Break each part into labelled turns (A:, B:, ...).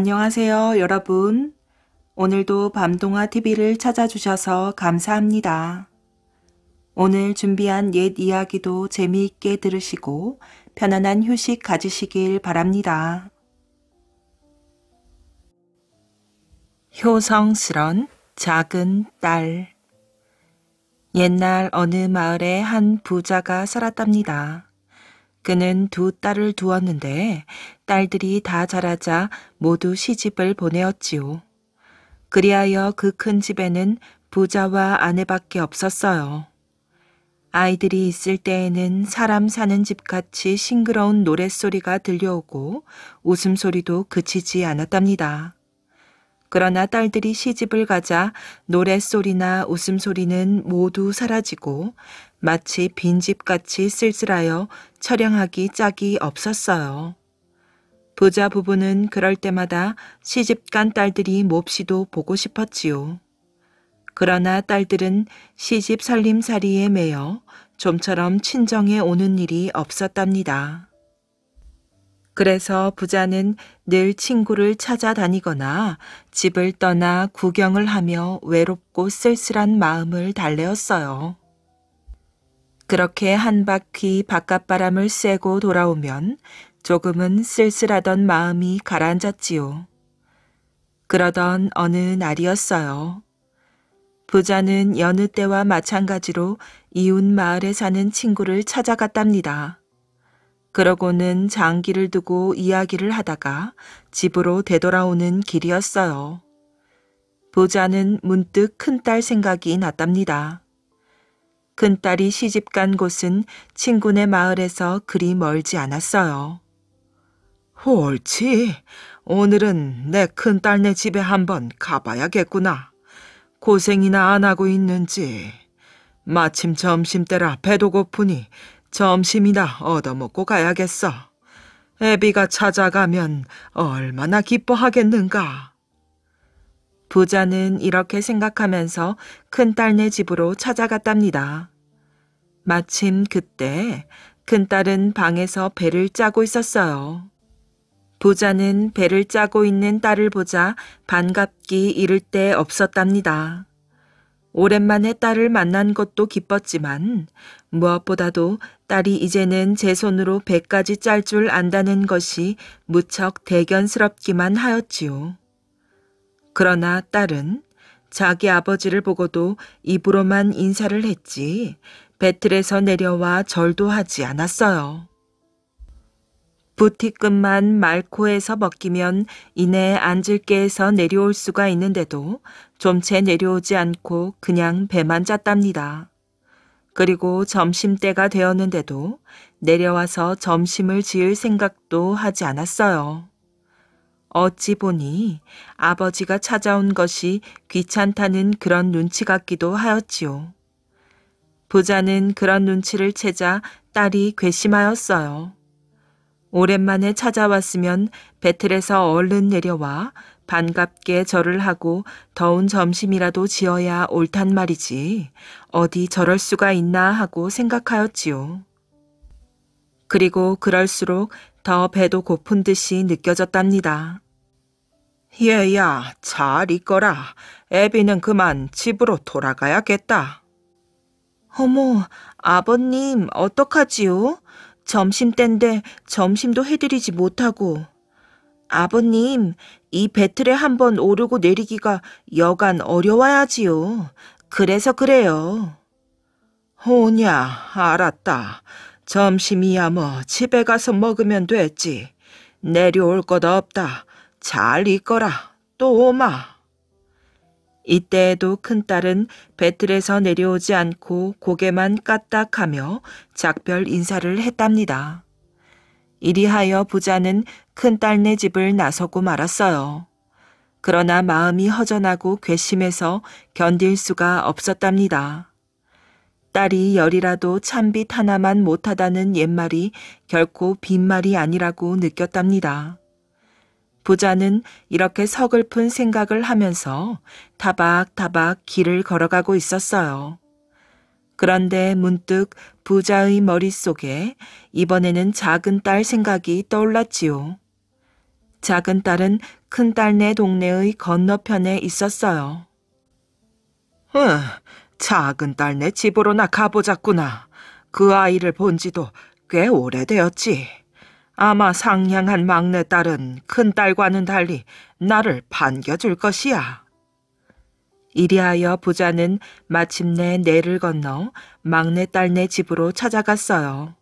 A: 안녕하세요, 여러분. 오늘도 밤동화 TV를 찾아주셔서 감사합니다. 오늘 준비한 옛 이야기도 재미있게 들으시고 편안한 휴식 가지시길 바랍니다. 효성스런 작은 딸 옛날 어느 마을에 한 부자가 살았답니다. 그는 두 딸을 두었는데 딸들이 다 자라자 모두 시집을 보내었지요. 그리하여 그 큰 집에는 부자와 아내밖에 없었어요. 아이들이 있을 때에는 사람 사는 집같이 싱그러운 노랫소리가 들려오고 웃음소리도 그치지 않았답니다. 그러나 딸들이 시집을 가자 노랫소리나 웃음소리는 모두 사라지고 마치 빈집같이 쓸쓸하여 촬영하기 짝이 없었어요. 부자 부부는 그럴 때마다 시집간 딸들이 몹시도 보고 싶었지요. 그러나 딸들은 시집 살림살이에 매여 좀처럼 친정에 오는 일이 없었답니다. 그래서 부자는 늘 친구를 찾아다니거나 집을 떠나 구경을 하며 외롭고 쓸쓸한 마음을 달래었어요. 그렇게 한 바퀴 바깥바람을 쐬고 돌아오면 조금은 쓸쓸하던 마음이 가라앉았지요. 그러던 어느 날이었어요. 부자는 여느 때와 마찬가지로 이웃 마을에 사는 친구를 찾아갔답니다. 그러고는 장기를 두고 이야기를 하다가 집으로 되돌아오는 길이었어요. 부자는 문득 큰 딸 생각이 났답니다. 큰딸이 시집 간 곳은 친구네 마을에서 그리 멀지 않았어요. 옳지. 오늘은 내 큰딸네 집에 한번 가봐야겠구나. 고생이나 안 하고 있는지. 마침 점심때라 배도 고프니 점심이나 얻어먹고 가야겠어. 애비가 찾아가면 얼마나 기뻐하겠는가. 부자는 이렇게 생각하면서 큰딸네 집으로 찾아갔답니다. 마침 그때 큰딸은 방에서 배를 짜고 있었어요. 부자는 배를 짜고 있는 딸을 보자 반갑기 이를 데 없었답니다. 오랜만에 딸을 만난 것도 기뻤지만 무엇보다도 딸이 이제는 제 손으로 배까지 짤 줄 안다는 것이 무척 대견스럽기만 하였지요. 그러나 딸은 자기 아버지를 보고도 입으로만 인사를 했지 배틀에서 내려와 절도 하지 않았어요. 부티끝만 말코에서 벗기면 이내 안질게에서 내려올 수가 있는데도 좀 채 내려오지 않고 그냥 배만 잤답니다 그리고 점심때가 되었는데도 내려와서 점심을 지을 생각도 하지 않았어요. 어찌 보니 아버지가 찾아온 것이 귀찮다는 그런 눈치 같기도 하였지요. 부자는 그런 눈치를 채자 딸이 괘씸하였어요. 오랜만에 찾아왔으면 배틀에서 얼른 내려와 반갑게 절을 하고 더운 점심이라도 지어야 옳단 말이지. 어디 저럴 수가 있나 하고 생각하였지요. 그리고 그럴수록 더 배도 고픈 듯이 느껴졌답니다. 얘야, 잘 있거라. 애비는 그만 집으로 돌아가야겠다. 어머, 아버님, 어떡하지요? 점심땐데 점심도 해드리지 못하고. 아버님, 이 배틀에 한번 오르고 내리기가 여간 어려워야지요. 그래서 그래요. 오냐, 알았다. 점심이야 뭐 집에 가서 먹으면 됐지. 내려올 것 없다. 잘 있거라. 또 오마. 이때에도 큰딸은 배틀에서 내려오지 않고 고개만 까딱하며 작별 인사를 했답니다. 이리하여 부자는 큰딸네 집을 나서고 말았어요. 그러나 마음이 허전하고 괘씸해서 견딜 수가 없었답니다. 딸이 열이라도 참빛 하나만 못하다는 옛말이 결코 빈말이 아니라고 느꼈답니다. 부자는 이렇게 서글픈 생각을 하면서 타박타박 길을 걸어가고 있었어요. 그런데 문득 부자의 머릿속에 이번에는 작은 딸 생각이 떠올랐지요. 작은 딸은 큰 딸네 동네의 건너편에 있었어요. 흥, 어, 작은 딸네 집으로나 가보자꾸나. 그 아이를 본 지도 꽤 오래되었지. 아마 상향한 막내딸은 큰딸과는 달리 나를 반겨줄 것이야. 이리하여 부자는 마침내 내를 건너 막내딸네 집으로 찾아갔어요.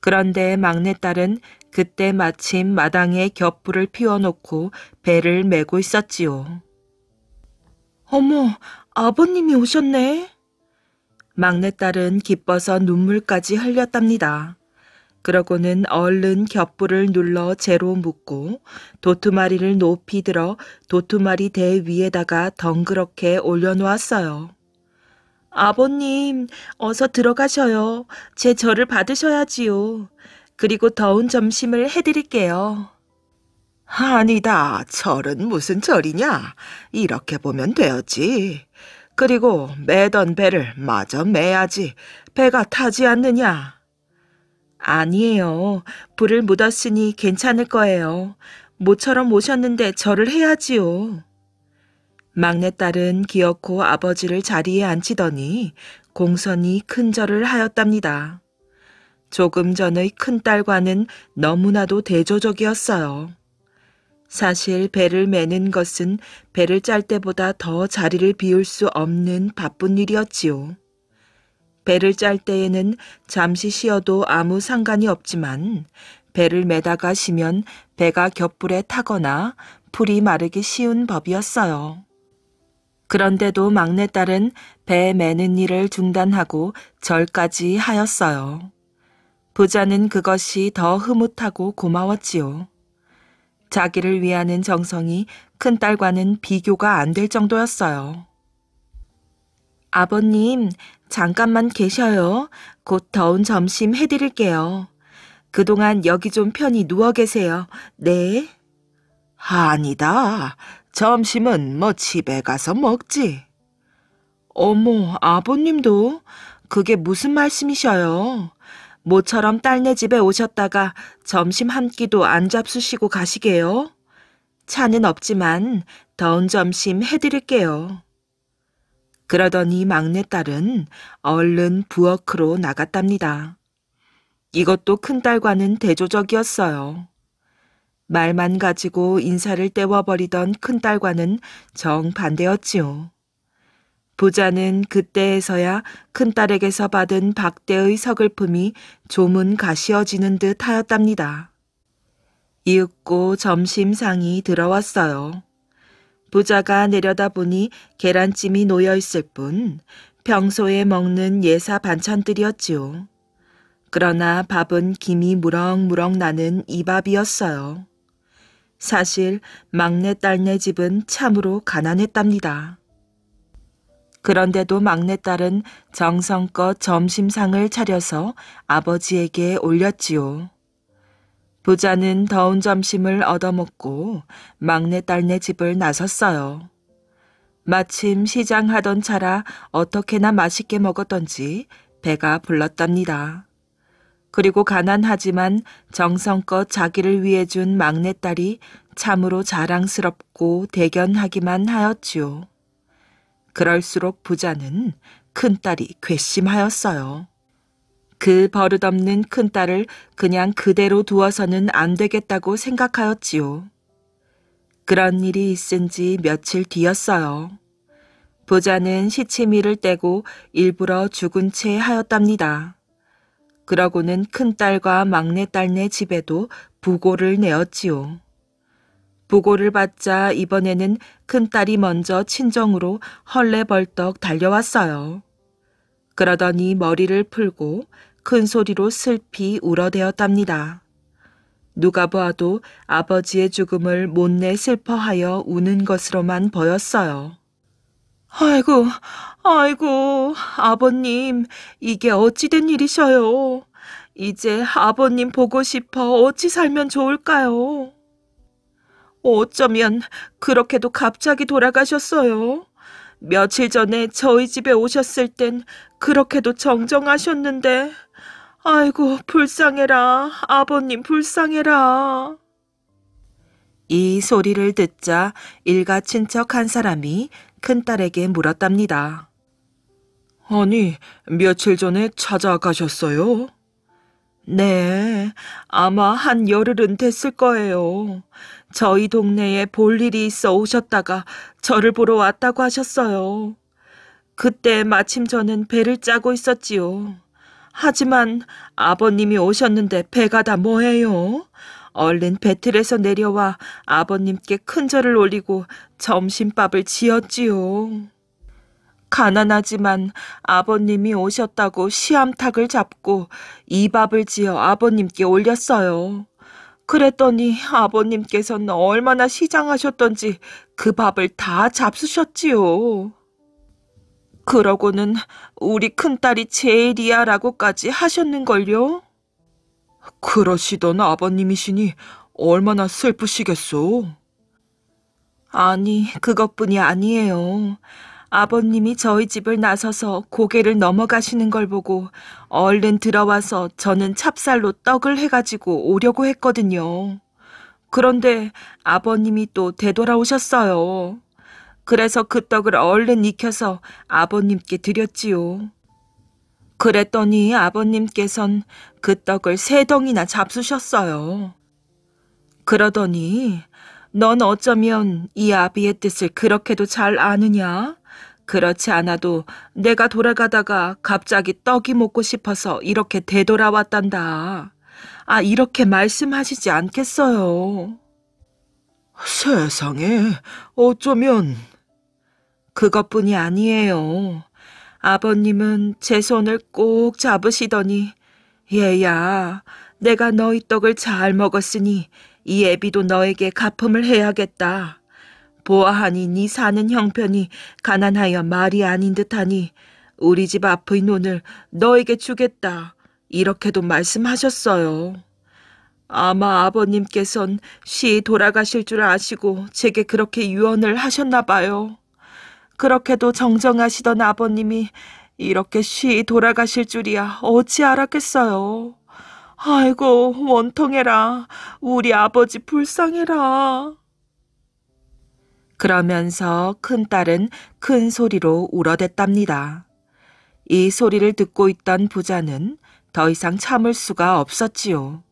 A: 그런데 막내딸은 그때 마침 마당에 겹불을 피워놓고 배를 메고 있었지요. 어머, 아버님이 오셨네. 막내딸은 기뻐서 눈물까지 흘렸답니다. 그러고는 얼른 겹불을 눌러 재로 묶고 도투마리를 높이 들어 도투마리 대 위에다가 덩그렇게 올려놓았어요. 아버님, 어서 들어가셔요. 제 절을 받으셔야지요. 그리고 더운 점심을 해드릴게요. 아니다. 절은 무슨 절이냐? 이렇게 보면 되었지. 그리고 매던 배를 마저 매야지. 배가 타지 않느냐? 아니에요. 불을 묻었으니 괜찮을 거예요. 모처럼 오셨는데 절을 해야지요. 막내딸은 기어코 아버지를 자리에 앉히더니 공손히큰 절을 하였답니다. 조금 전의 큰딸과는 너무나도 대조적이었어요. 사실 배를 매는 것은 배를 짤 때보다 더 자리를 비울 수 없는 바쁜 일이었지요. 배를 짤 때에는 잠시 쉬어도 아무 상관이 없지만 배를 매다가 쉬면 배가 곁불에 타거나 풀이 마르기 쉬운 법이었어요. 그런데도 막내딸은 배 매는 일을 중단하고 절까지 하였어요. 부자는 그것이 더 흐뭇하고 고마웠지요. 자기를 위하는 정성이 큰딸과는 비교가 안 될 정도였어요. 아버님, 잠깐만 계셔요. 곧 더운 점심 해드릴게요. 그동안 여기 좀 편히 누워 계세요. 네. 아니다. 점심은 뭐 집에 가서 먹지. 어머, 아버님도? 그게 무슨 말씀이셔요? 모처럼 딸네 집에 오셨다가 점심 한 끼도 안 잡수시고 가시게요? 차는 없지만 더운 점심 해드릴게요. 그러더니 막내딸은 얼른 부엌으로 나갔답니다. 이것도 큰딸과는 대조적이었어요. 말만 가지고 인사를 떼워버리던 큰딸과는 정반대였지요. 부자는 그때에서야 큰딸에게서 받은 박대의 서글픔이 조문 가시어지는 듯 하였답니다. 이윽고 점심상이 들어왔어요. 부자가 내려다보니 계란찜이 놓여 있을 뿐 평소에 먹는 예사 반찬들이었지요. 그러나 밥은 김이 무럭무럭 나는 이 밥이었어요. 사실 막내 딸네 집은 참으로 가난했답니다. 그런데도 막내딸은 정성껏 점심상을 차려서 아버지에게 올렸지요. 부자는 더운 점심을 얻어먹고 막내 딸네 집을 나섰어요. 마침 시장 하던 차라 어떻게나 맛있게 먹었던지 배가 불렀답니다. 그리고 가난하지만 정성껏 자기를 위해 준 막내딸이 참으로 자랑스럽고 대견하기만 하였지요. 그럴수록 부자는 큰딸이 괘씸하였어요. 그 버릇없는 큰딸을 그냥 그대로 두어서는 안 되겠다고 생각하였지요. 그런 일이 있은 지 며칠 뒤였어요. 부자는 시치미를 떼고 일부러 죽은 채 하였답니다. 그러고는 큰딸과 막내딸네 집에도 부고를 내었지요. 부고를 받자 이번에는 큰딸이 먼저 친정으로 헐레벌떡 달려왔어요. 그러더니 머리를 풀고 큰 소리로 슬피 울어대었답니다. 누가 보아도 아버지의 죽음을 못내 슬퍼하여 우는 것으로만 보였어요. 아이고, 아이고, 아버님, 이게 어찌된 일이셔요? 이제 아버님 보고 싶어 어찌 살면 좋을까요? 어쩌면 그렇게도 갑자기 돌아가셨어요? 며칠 전에 저희 집에 오셨을 땐 그렇게도 정정하셨는데 아이고 불쌍해라 아버님 불쌍해라. 이 소리를 듣자 일가 친척 한 사람이 큰딸에게 물었답니다. 아니, 며칠 전에 찾아가셨어요? 네, 아마 한 열흘은 됐을 거예요. 저희 동네에 볼 일이 있어 오셨다가 저를 보러 왔다고 하셨어요. 그때 마침 저는 배를 짜고 있었지요. 하지만 아버님이 오셨는데 배가 다 뭐예요? 얼른 배틀에서 내려와 아버님께 큰 절을 올리고 점심밥을 지었지요. 가난하지만 아버님이 오셨다고 시암탉을 잡고 이 밥을 지어 아버님께 올렸어요. 그랬더니 아버님께서는 얼마나 시장하셨던지 그 밥을 다 잡수셨지요. 그러고는 우리 큰딸이 제일이야라고까지 하셨는걸요. 그러시던 아버님이시니 얼마나 슬프시겠소. 아니, 그것뿐이 아니에요. 아버님이 저희 집을 나서서 고개를 넘어가시는 걸 보고 얼른 들어와서 저는 찹쌀로 떡을 해가지고 오려고 했거든요. 그런데 아버님이 또 되돌아오셨어요. 그래서 그 떡을 얼른 익혀서 아버님께 드렸지요. 그랬더니 아버님께선 그 떡을 세 덩이나 잡수셨어요. 그러더니 넌 어쩌면 이 아비의 뜻을 그렇게도 잘 아느냐? 그렇지 않아도 내가 돌아가다가 갑자기 떡이 먹고 싶어서 이렇게 되돌아왔단다. 아, 이렇게 말씀하시지 않겠어요. 세상에, 어쩌면. 그것뿐이 아니에요. 아버님은 제 손을 꼭 잡으시더니, 얘야, 내가 너희 떡을 잘 먹었으니 이 애비도 너에게 갚음을 해야겠다. 보아하니 네 사는 형편이 가난하여 말이 아닌 듯하니 우리 집 앞의 논을 너에게 주겠다. 이렇게도 말씀하셨어요. 아마 아버님께선 시 돌아가실 줄 아시고 제게 그렇게 유언을 하셨나 봐요. 그렇게도 정정하시던 아버님이 이렇게 쉬 돌아가실 줄이야 어찌 알았겠어요. 아이고, 원통해라. 우리 아버지 불쌍해라. 그러면서 큰 딸은 큰 소리로 울어댔답니다. 이 소리를 듣고 있던 부자는 더 이상 참을 수가 없었지요.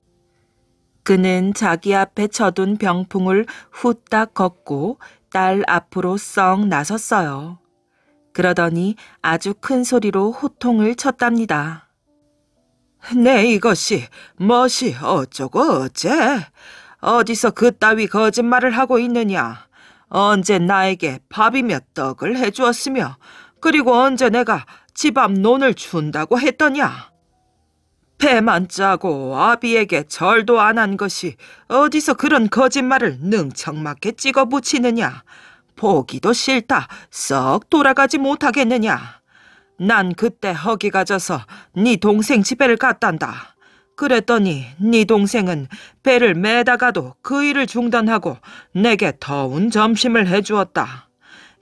A: 그는 자기 앞에 쳐둔 병풍을 후딱 걷고 딸 앞으로 썩 나섰어요. 그러더니 아주 큰 소리로 호통을 쳤답니다. 내 네, 이것이 멋이 어쩌고 어째 어디서 그따위 거짓말을 하고 있느냐 언제 나에게 밥이며 떡을 해주었으며 그리고 언제 내가 집 앞 논을 준다고 했더냐 배만 짜고 아비에게 절도 안 한 것이 어디서 그런 거짓말을 능청맞게 찍어 붙이느냐 보기도 싫다 썩 돌아가지 못하겠느냐 난 그때 허기가 져서 네 동생 집에를 갔단다. 그랬더니 네 동생은 배를 매다가도 그 일을 중단하고 내게 더운 점심을 해주었다.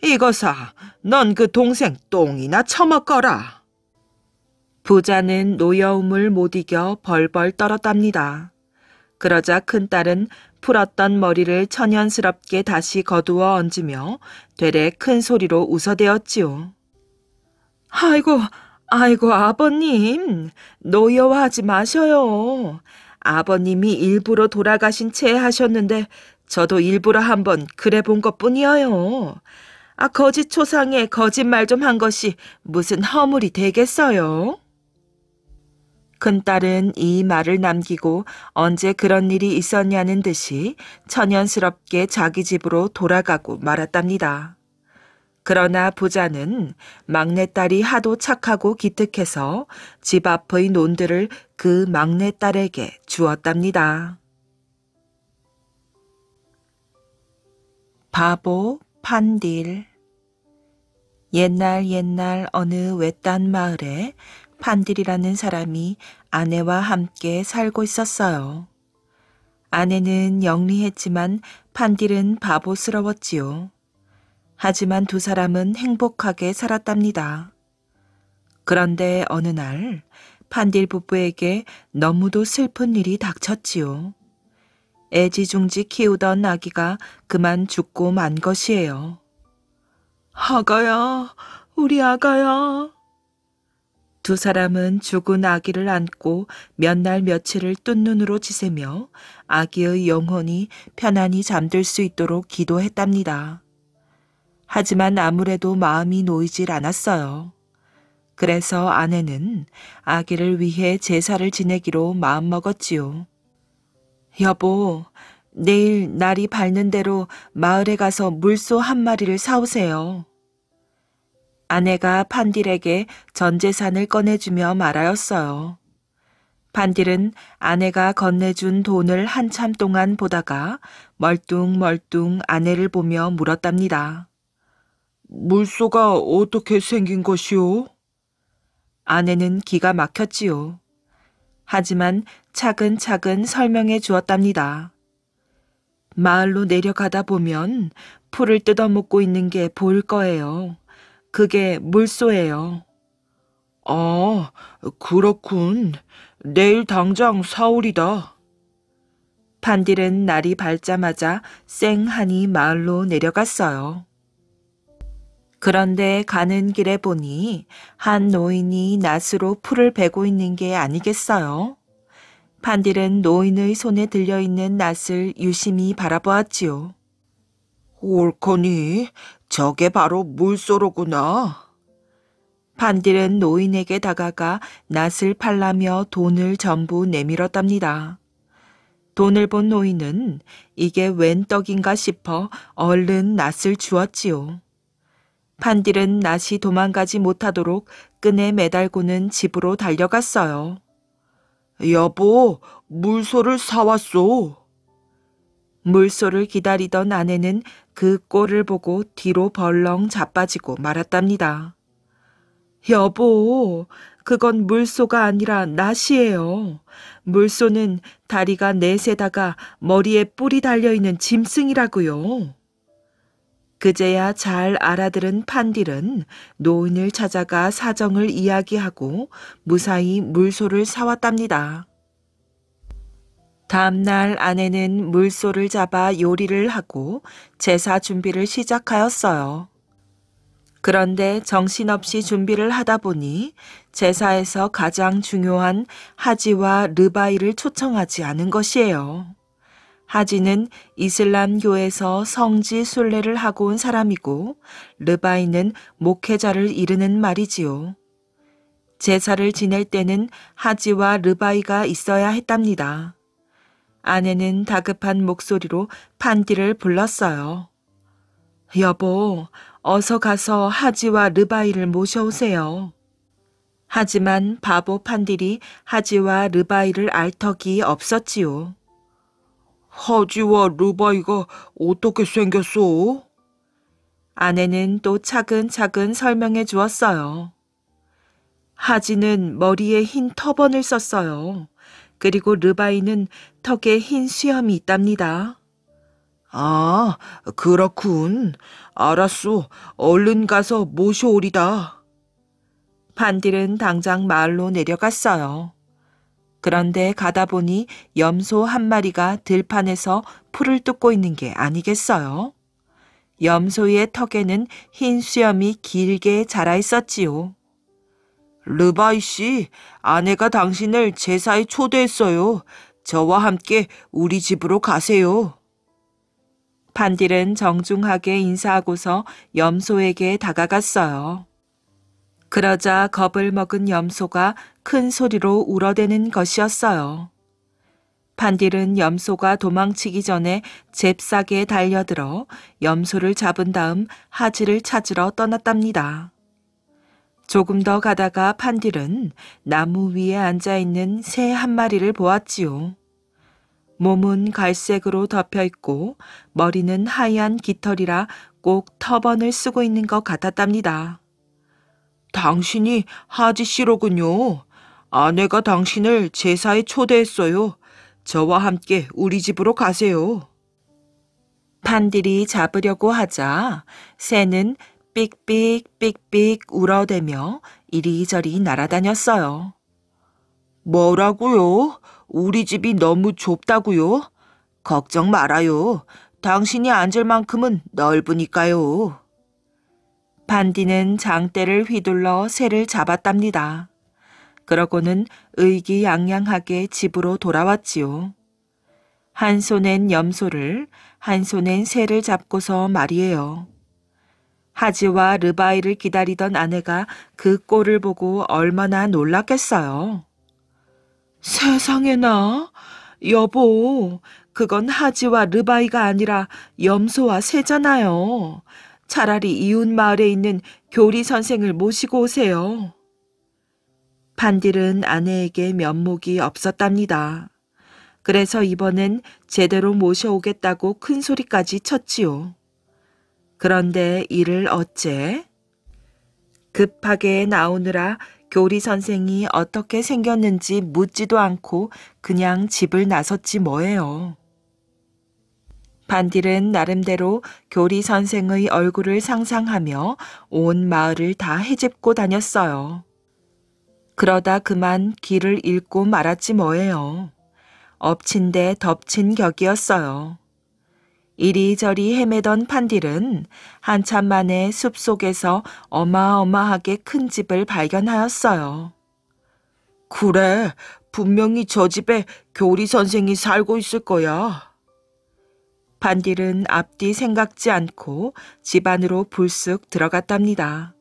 A: 이거사, 넌 그 동생 똥이나 처먹거라. 부자는 노여움을 못 이겨 벌벌 떨었답니다. 그러자 큰딸은 풀었던 머리를 천연스럽게 다시 거두어 얹으며 되레 큰 소리로 웃어대었지요. 아이고, 아이고, 아버님. 노여워하지 마셔요. 아버님이 일부러 돌아가신 채 하셨는데 저도 일부러 한번 그래 본 것뿐이에요. 아, 거짓 초상에 거짓말 좀 한 것이 무슨 허물이 되겠어요? 큰딸은 이 말을 남기고 언제 그런 일이 있었냐는 듯이 천연스럽게 자기 집으로 돌아가고 말았답니다. 그러나 부자는 막내딸이 하도 착하고 기특해서 집 앞의 논들을 그 막내딸에게 주었답니다. 바보 판딜 옛날 옛날 어느 외딴 마을에 판딜이라는 사람이 아내와 함께 살고 있었어요. 아내는 영리했지만 판딜은 바보스러웠지요. 하지만 두 사람은 행복하게 살았답니다. 그런데 어느 날 판딜 부부에게 너무도 슬픈 일이 닥쳤지요. 애지중지 키우던 아기가 그만 죽고 만 것이에요. 아가야, 우리 아가야. 두 사람은 죽은 아기를 안고 몇 날 며칠을 뜬눈으로 지새며 아기의 영혼이 편안히 잠들 수 있도록 기도했답니다. 하지만 아무래도 마음이 놓이질 않았어요. 그래서 아내는 아기를 위해 제사를 지내기로 마음먹었지요. 여보, 내일 날이 밝는 대로 마을에 가서 물소 한 마리를 사오세요. 아내가 판딜에게 전 재산을 꺼내주며 말하였어요. 판딜은 아내가 건네준 돈을 한참 동안 보다가 멀뚱멀뚱 아내를 보며 물었답니다. 물소가 어떻게 생긴 것이오? 아내는 기가 막혔지요. 하지만 차근차근 설명해 주었답니다. 마을로 내려가다 보면 풀을 뜯어먹고 있는 게 보일 거예요. 그게 물소예요. 아, 그렇군. 내일 당장 사월이다. 판딜은 날이 밝자마자 쌩하니 마을로 내려갔어요. 그런데 가는 길에 보니 한 노인이 낫으로 풀을 베고 있는 게 아니겠어요? 판딜은 노인의 손에 들려있는 낫을 유심히 바라보았지요. 옳거니 저게 바로 물소로구나. 판딜은 노인에게 다가가 낫을 팔라며 돈을 전부 내밀었답니다. 돈을 본 노인은 이게 웬 떡인가 싶어 얼른 낫을 주었지요. 판딜은 낫이 도망가지 못하도록 끈에 매달고는 집으로 달려갔어요. 여보, 물소를 사왔소. 물소를 기다리던 아내는 그 꼴을 보고 뒤로 벌렁 자빠지고 말았답니다. 여보, 그건 물소가 아니라 낫이에요. 물소는 다리가 넷에다가 머리에 뿔이 달려있는 짐승이라고요. 그제야 잘 알아들은 판딜은 노인을 찾아가 사정을 이야기하고 무사히 물소를 사왔답니다. 다음날 아내는 물소를 잡아 요리를 하고 제사 준비를 시작하였어요. 그런데 정신없이 준비를 하다 보니 제사에서 가장 중요한 하지와 르바이를 초청하지 않은 것이에요. 하지는 이슬람교에서 성지 순례를 하고 온 사람이고 르바이는 목회자를 이르는 말이지요. 제사를 지낼 때는 하지와 르바이가 있어야 했답니다. 아내는 다급한 목소리로 판디를 불렀어요. 여보, 어서 가서 하지와 르바이를 모셔오세요. 하지만 바보 판딜이 하지와 르바이를 알 턱이 없었지요. 하지와 르바이가 어떻게 생겼소? 아내는 또 차근차근 설명해 주었어요. 하지는 머리에 흰 터번을 썼어요. 그리고 르바이는 턱에 흰 수염이 있답니다. 아, 그렇군. 알았소. 얼른 가서 모셔오리다. 반딜은 당장 마을로 내려갔어요. 그런데 가다 보니 염소 한 마리가 들판에서 풀을 뜯고 있는 게 아니겠어요? 염소의 턱에는 흰 수염이 길게 자라 있었지요. 르바이 씨, 아내가 당신을 제사에 초대했어요. 저와 함께 우리 집으로 가세요. 판딜은 정중하게 인사하고서 염소에게 다가갔어요. 그러자 겁을 먹은 염소가 큰 소리로 울어대는 것이었어요. 판딜은 염소가 도망치기 전에 잽싸게 달려들어 염소를 잡은 다음 하지를 찾으러 떠났답니다. 조금 더 가다가 판딜은 나무 위에 앉아 있는 새 한 마리를 보았지요. 몸은 갈색으로 덮여 있고 머리는 하얀 깃털이라 꼭 터번을 쓰고 있는 것 같았답니다. 당신이 하지 씨로군요. 아내가 당신을 제사에 초대했어요. 저와 함께 우리 집으로 가세요. 판들이 잡으려고 하자 새는 삑삑삑삑 울어대며 이리저리 날아다녔어요. 뭐라고요? 우리 집이 너무 좁다고요? 걱정 말아요. 당신이 앉을 만큼은 넓으니까요. 반디는 장대를 휘둘러 새를 잡았답니다. 그러고는 의기양양하게 집으로 돌아왔지요. 한 손엔 염소를 한 손엔 새를 잡고서 말이에요. 하지와 르바이를 기다리던 아내가 그 꼴을 보고 얼마나 놀랐겠어요. 세상에나 여보 그건 하지와 르바이가 아니라 염소와 새잖아요. 차라리 이웃 마을에 있는 교리 선생을 모시고 오세요. 판딜은 아내에게 면목이 없었답니다. 그래서 이번엔 제대로 모셔오겠다고 큰 소리까지 쳤지요. 그런데 이를 어째? 급하게 나오느라 교리 선생이 어떻게 생겼는지 묻지도 않고 그냥 집을 나섰지 뭐예요. 반딜은 나름대로 교리 선생의 얼굴을 상상하며 온 마을을 다 헤집고 다녔어요. 그러다 그만 길을 잃고 말았지 뭐예요. 엎친 데 덮친 격이었어요. 이리저리 헤매던 판딜은 한참 만에 숲속에서 어마어마하게 큰 집을 발견하였어요. 그래, 분명히 저 집에 교리 선생이 살고 있을 거야. 반딜은 앞뒤 생각지 않고 집 안으로 불쑥 들어갔답니다.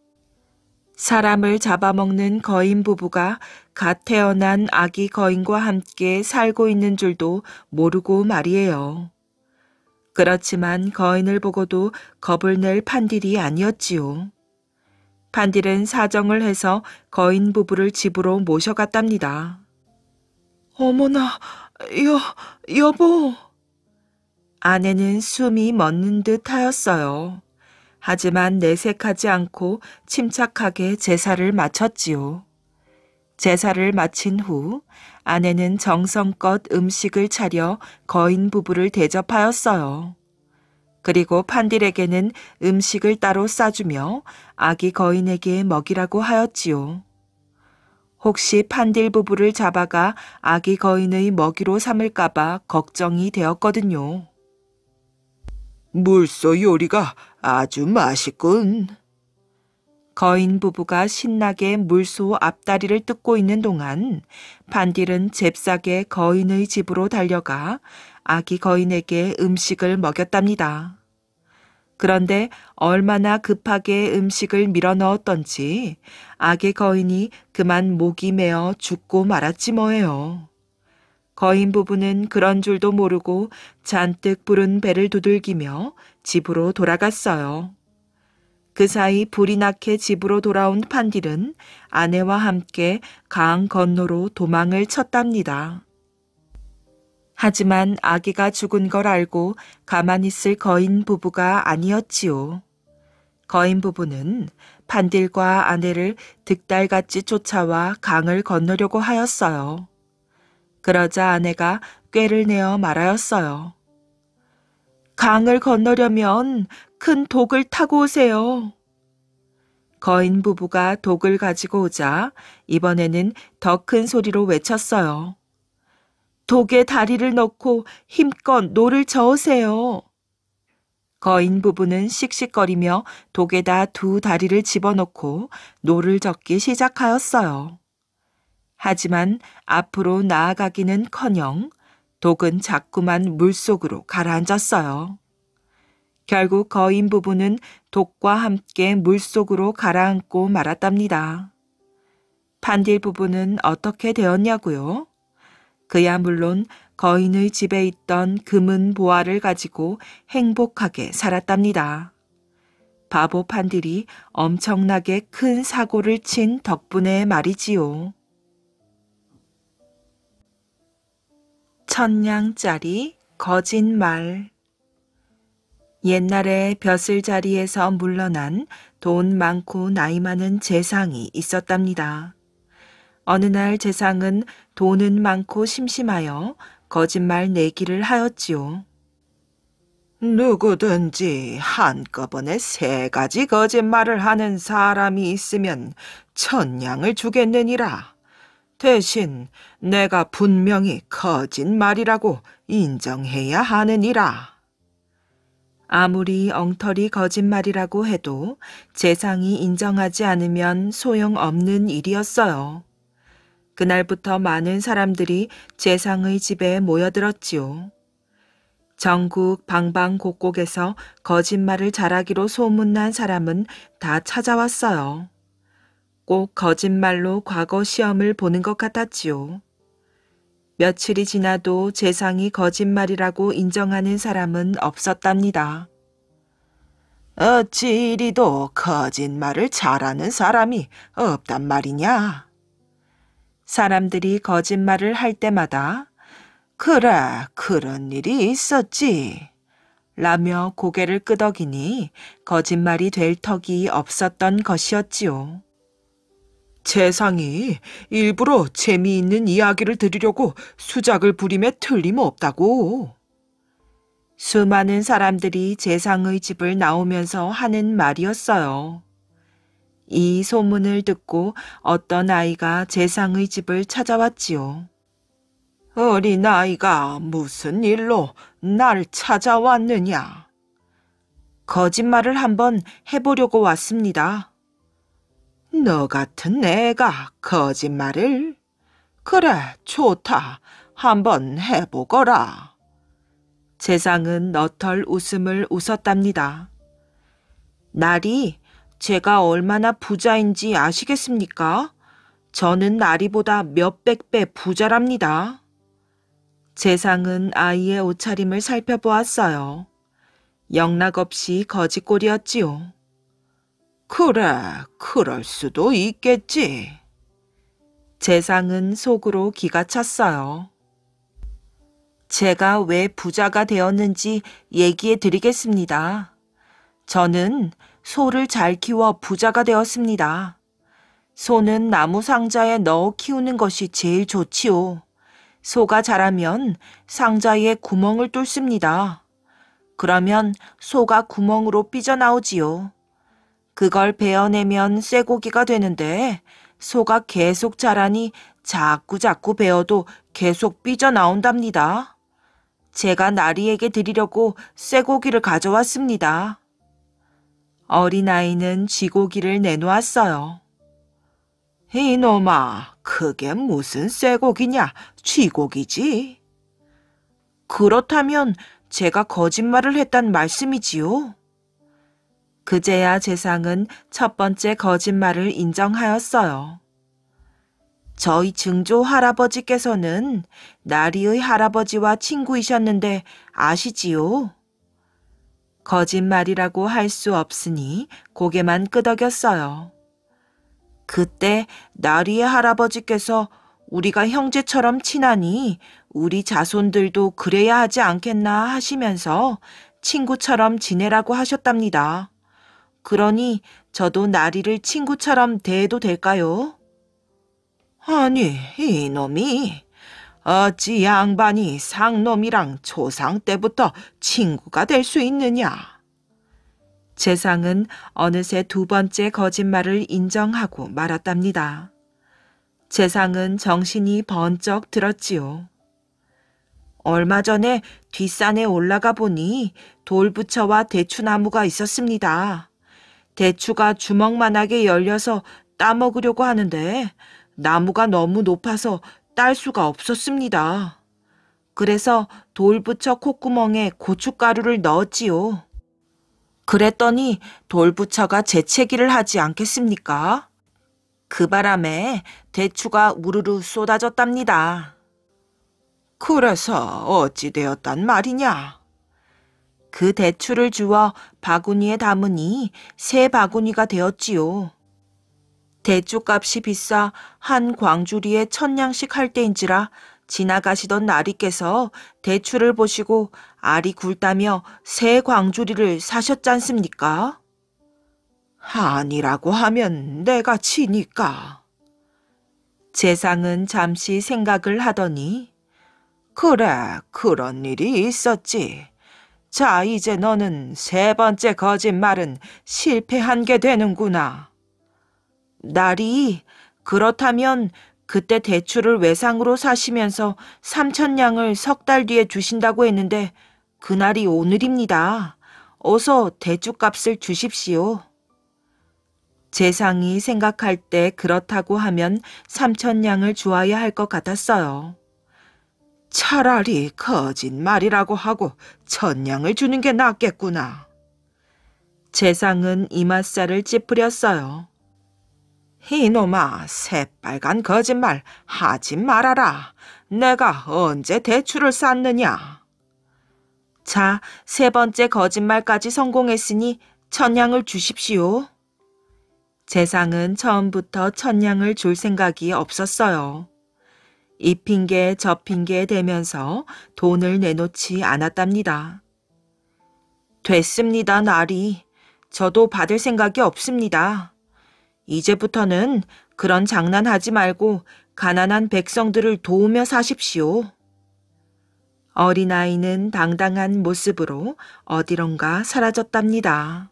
A: 사람을 잡아먹는 거인 부부가 갓 태어난 아기 거인과 함께 살고 있는 줄도 모르고 말이에요. 그렇지만 거인을 보고도 겁을 낼 판딜이 아니었지요. 판딜은 사정을 해서 거인 부부를 집으로 모셔갔답니다. 어머나, 여, 여보. 아내는 숨이 멎는 듯 하였어요. 하지만 내색하지 않고 침착하게 제사를 마쳤지요. 제사를 마친 후 아내는 정성껏 음식을 차려 거인 부부를 대접하였어요. 그리고 판딜에게는 음식을 따로 싸주며 아기 거인에게 먹이라고 하였지요. 혹시 판딜 부부를 잡아가 아기 거인의 먹이로 삼을까봐 걱정이 되었거든요. 물소 요리가 아주 맛있군. 거인 부부가 신나게 물소 앞다리를 뜯고 있는 동안 반딜은 잽싸게 거인의 집으로 달려가 아기 거인에게 음식을 먹였답니다. 그런데 얼마나 급하게 음식을 밀어 넣었던지 아기 거인이 그만 목이 메어 죽고 말았지 뭐예요. 거인 부부는 그런 줄도 모르고 잔뜩 부른 배를 두들기며 집으로 돌아갔어요. 그 사이 불이 나게 집으로 돌아온 판딜은 아내와 함께 강 건너로 도망을 쳤답니다. 하지만 아기가 죽은 걸 알고 가만히 있을 거인 부부가 아니었지요. 거인 부부는 판딜과 아내를 득달같이 쫓아와 강을 건너려고 하였어요. 그러자 아내가 꾀를 내어 말하였어요. 강을 건너려면 큰 독을 타고 오세요. 거인 부부가 독을 가지고 오자 이번에는 더 큰 소리로 외쳤어요. 독에 다리를 넣고 힘껏 노를 저으세요. 거인 부부는 씩씩거리며 독에다 두 다리를 집어넣고 노를 젓기 시작하였어요. 하지만 앞으로 나아가기는 커녕 독은 자꾸만 물속으로 가라앉았어요. 결국 거인 부부는 독과 함께 물속으로 가라앉고 말았답니다. 판딜 부부는 어떻게 되었냐고요? 그야 물론 거인의 집에 있던 금은 보화를 가지고 행복하게 살았답니다. 바보 판딜이 엄청나게 큰 사고를 친 덕분에 말이지요. 천냥짜리 거짓말 옛날에 벼슬 자리에서 물러난 돈 많고 나이 많은 재상이 있었답니다. 어느 날 재상은 돈은 많고 심심하여 거짓말 내기를 하였지요. 누구든지 한꺼번에 세 가지 거짓말을 하는 사람이 있으면 천냥을 주겠느니라. 대신 내가 분명히 거짓말이라고 인정해야 하느니라. 아무리 엉터리 거짓말이라고 해도 재상이 인정하지 않으면 소용없는 일이었어요. 그날부터 많은 사람들이 재상의 집에 모여들었지요. 전국 방방곡곡에서 거짓말을 잘하기로 소문난 사람은 다 찾아왔어요. 꼭 거짓말로 과거 시험을 보는 것 같았지요. 며칠이 지나도 재상이 거짓말이라고 인정하는 사람은 없었답니다. 어찌 이리도 거짓말을 잘하는 사람이 없단 말이냐? 사람들이 거짓말을 할 때마다 그래, 그런 일이 있었지. 라며 고개를 끄덕이니 거짓말이 될 턱이 없었던 것이었지요. 재상이 일부러 재미있는 이야기를 들으려고 수작을 부림에 틀림없다고. 수많은 사람들이 재상의 집을 나오면서 하는 말이었어요. 이 소문을 듣고 어떤 아이가 재상의 집을 찾아왔지요. 어린 아이가 무슨 일로 날 찾아왔느냐? 거짓말을 한번 해보려고 왔습니다. 너 같은 애가 거짓말을? 그래, 좋다. 한번 해보거라. 재상은 너털 웃음을 웃었답니다. 날이 제가 얼마나 부자인지 아시겠습니까? 저는 나리보다 몇백 배 부자랍니다. 재상은 아이의 옷차림을 살펴보았어요. 영락 없이 거짓꼴이었지요 그래, 그럴 수도 있겠지. 재상은 속으로 기가 찼어요. 제가 왜 부자가 되었는지 얘기해 드리겠습니다. 저는 소를 잘 키워 부자가 되었습니다. 소는 나무 상자에 넣어 키우는 것이 제일 좋지요. 소가 자라면 상자에 구멍을 뚫습니다. 그러면 소가 구멍으로 삐져나오지요. 그걸 베어내면 쇠고기가 되는데 소가 계속 자라니 자꾸 자꾸 베어도 계속 삐져나온답니다. 제가 나리에게 드리려고 쇠고기를 가져왔습니다. 어린아이는 쥐고기를 내놓았어요. 이놈아, 그게 무슨 쇠고기냐? 쥐고기지? 그렇다면 제가 거짓말을 했단 말씀이지요? 그제야 재상은 첫 번째 거짓말을 인정하였어요. 저희 증조 할아버지께서는 나리의 할아버지와 친구이셨는데 아시지요? 거짓말이라고 할 수 없으니 고개만 끄덕였어요. 그때 나리의 할아버지께서 우리가 형제처럼 친하니 우리 자손들도 그래야 하지 않겠나 하시면서 친구처럼 지내라고 하셨답니다. 그러니 저도 나리를 친구처럼 대해도 될까요? 아니, 이놈이. 어찌 양반이 상놈이랑 조상 때부터 친구가 될 수 있느냐? 재상은 어느새 두 번째 거짓말을 인정하고 말았답니다. 재상은 정신이 번쩍 들었지요. 얼마 전에 뒷산에 올라가 보니 돌부처와 대추나무가 있었습니다. 대추가 주먹만하게 열려서 따먹으려고 하는데 나무가 너무 높아서 딸 수가 없었습니다. 그래서 돌부처 콧구멍에 고춧가루를 넣었지요. 그랬더니 돌부처가 재채기를 하지 않겠습니까? 그 바람에 대추가 우르르 쏟아졌답니다. 그래서 어찌 되었단 말이냐? 그 대추를 주워 바구니에 담으니 새 바구니가 되었지요. 대추값이 비싸 한 광주리에 천냥씩 할 때인지라 지나가시던 나리께서 대추를 보시고 알이 굵다며 새 광주리를 사셨잖습니까? 아니라고 하면 내가 치니까. 재상은 잠시 생각을 하더니 그래 그런 일이 있었지. 자, 이제 너는 세 번째 거짓말은 실패한 게 되는구나. 날이 그렇다면 그때 대출을 외상으로 사시면서 삼천냥을 석 달 뒤에 주신다고 했는데 그날이 오늘입니다. 어서 대출값을 주십시오. 재상이 생각할 때 그렇다고 하면 삼천냥을 주어야 할 것 같았어요. 차라리 거짓말이라고 하고 천냥을 주는 게 낫겠구나. 재상은 이맛살을 찌푸렸어요. 이놈아, 새빨간 거짓말 하지 말아라. 내가 언제 대출을 쌓느냐? 자, 세 번째 거짓말까지 성공했으니 천냥을 주십시오. 재상은 처음부터 천냥을 줄 생각이 없었어요. 이 핑계 저 핑계 대면서 돈을 내놓지 않았답니다. 됐습니다, 날이. 저도 받을 생각이 없습니다. 이제부터는 그런 장난하지 말고 가난한 백성들을 도우며 사십시오. 어린아이는 당당한 모습으로 어디론가 사라졌답니다.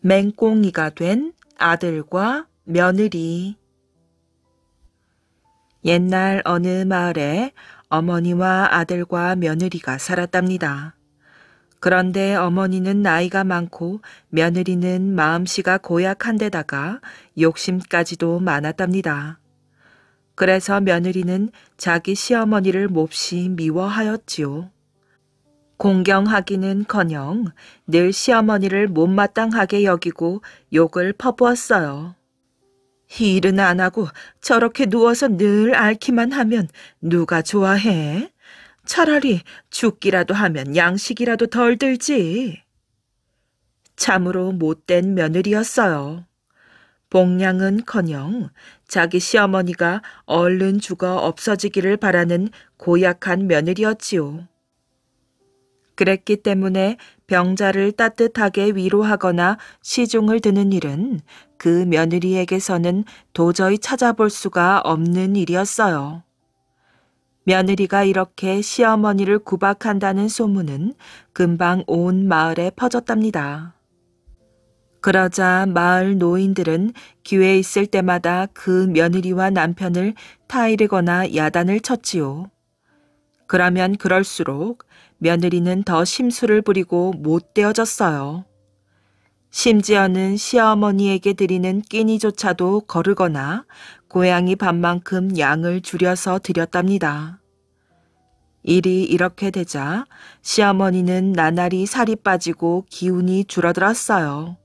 A: 맹꽁이가 된 아들과 며느리 옛날 어느 마을에 어머니와 아들과 며느리가 살았답니다. 그런데 어머니는 나이가 많고 며느리는 마음씨가 고약한데다가 욕심까지도 많았답니다. 그래서 며느리는 자기 시어머니를 몹시 미워하였지요. 공경하기는커녕 늘 시어머니를 못마땅하게 여기고 욕을 퍼부었어요. 일은 안 하고 저렇게 누워서 늘 앓기만 하면 누가 좋아해? 차라리 죽기라도 하면 양식이라도 덜 들지. 참으로 못된 며느리였어요. 봉량은커녕 자기 시어머니가 얼른 죽어 없어지기를 바라는 고약한 며느리였지요. 그랬기 때문에 병자를 따뜻하게 위로하거나 시중을 드는 일은 그 며느리에게서는 도저히 찾아볼 수가 없는 일이었어요. 며느리가 이렇게 시어머니를 구박한다는 소문은 금방 온 마을에 퍼졌답니다. 그러자 마을 노인들은 기회 있을 때마다 그 며느리와 남편을 타이르거나 야단을 쳤지요. 그러면 그럴수록 며느리는 더 심술을 부리고 못 떼어졌어요. 심지어는 시어머니에게 드리는 끼니조차도 거르거나 고양이 밥만큼 양을 줄여서 드렸답니다. 일이 이렇게 되자 시어머니는 나날이 살이 빠지고 기운이 줄어들었어요.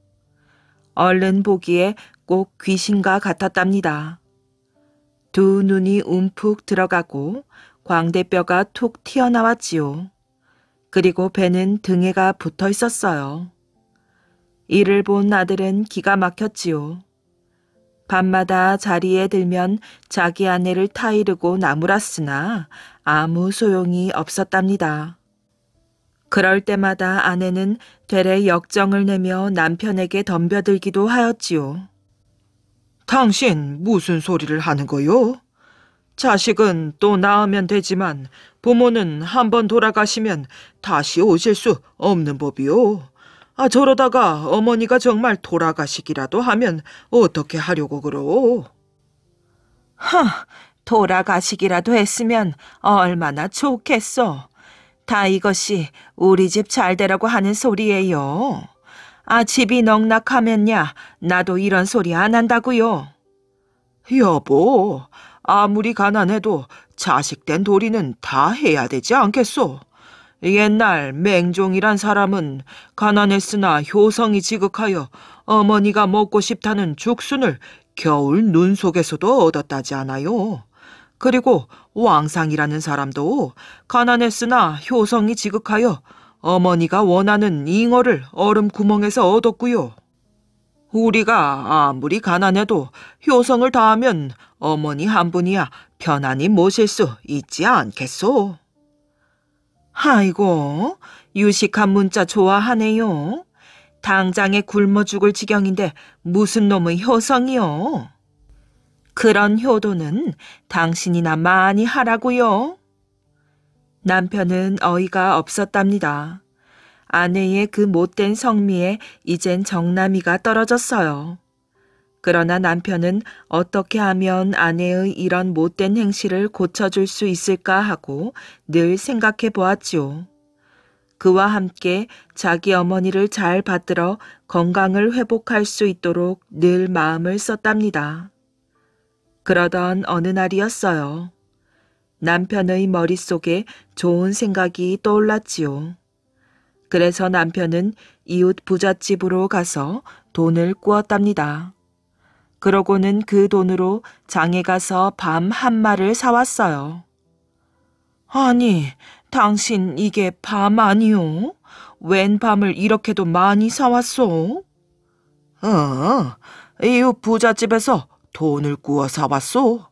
A: 얼른 보기에 꼭 귀신과 같았답니다. 두 눈이 움푹 들어가고 광대뼈가 툭 튀어나왔지요. 그리고 배는 등에가 붙어 있었어요. 이를 본 아들은 기가 막혔지요. 밤마다 자리에 들면 자기 아내를 타이르고 나무랐으나 아무 소용이 없었답니다. 그럴 때마다 아내는 되레 역정을 내며 남편에게 덤벼들기도 하였지요. 당신 무슨 소리를 하는 거요? 자식은 또 낳으면 되지만 부모는 한 번 돌아가시면 다시 오실 수 없는 법이오 아, 저러다가 어머니가 정말 돌아가시기라도 하면 어떻게 하려고 그러? 오 하, 돌아가시기라도 했으면 얼마나 좋겠어. 다 이것이 우리 집 잘 되라고 하는 소리예요. 아, 집이 넉넉하면야 나도 이런 소리 안 한다고요. 여보, 아무리 가난해도 자식된 도리는 다 해야 되지 않겠소? 옛날 맹종이란 사람은 가난했으나 효성이 지극하여 어머니가 먹고 싶다는 죽순을 겨울 눈 속에서도 얻었다지 않아요. 그리고 왕상이라는 사람도 가난했으나 효성이 지극하여 어머니가 원하는 잉어를 얼음 구멍에서 얻었고요. 우리가 아무리 가난해도 효성을 다하면 어머니 한 분이야 편안히 모실 수 있지 않겠소? 아이고, 유식한 문자 좋아하네요. 당장에 굶어 죽을 지경인데 무슨 놈의 효성이요? 그런 효도는 당신이나 많이 하라고요. 남편은 어이가 없었답니다. 아내의 그 못된 성미에 이젠 정남이가 떨어졌어요. 그러나 남편은 어떻게 하면 아내의 이런 못된 행실을 고쳐줄 수 있을까 하고 늘 생각해 보았지요. 그와 함께 자기 어머니를 잘 받들어 건강을 회복할 수 있도록 늘 마음을 썼답니다. 그러던 어느 날이었어요. 남편의 머릿속에 좋은 생각이 떠올랐지요. 그래서 남편은 이웃 부잣집으로 가서 돈을 꾸었답니다. 그러고는 그 돈으로 장에 가서 밤 한 마를 사왔어요. 아니, 당신 이게 밤아니오웬 밤을 이렇게도 많이 사왔소? 어, 이웃 부잣집에서 돈을 꾸어 사왔소.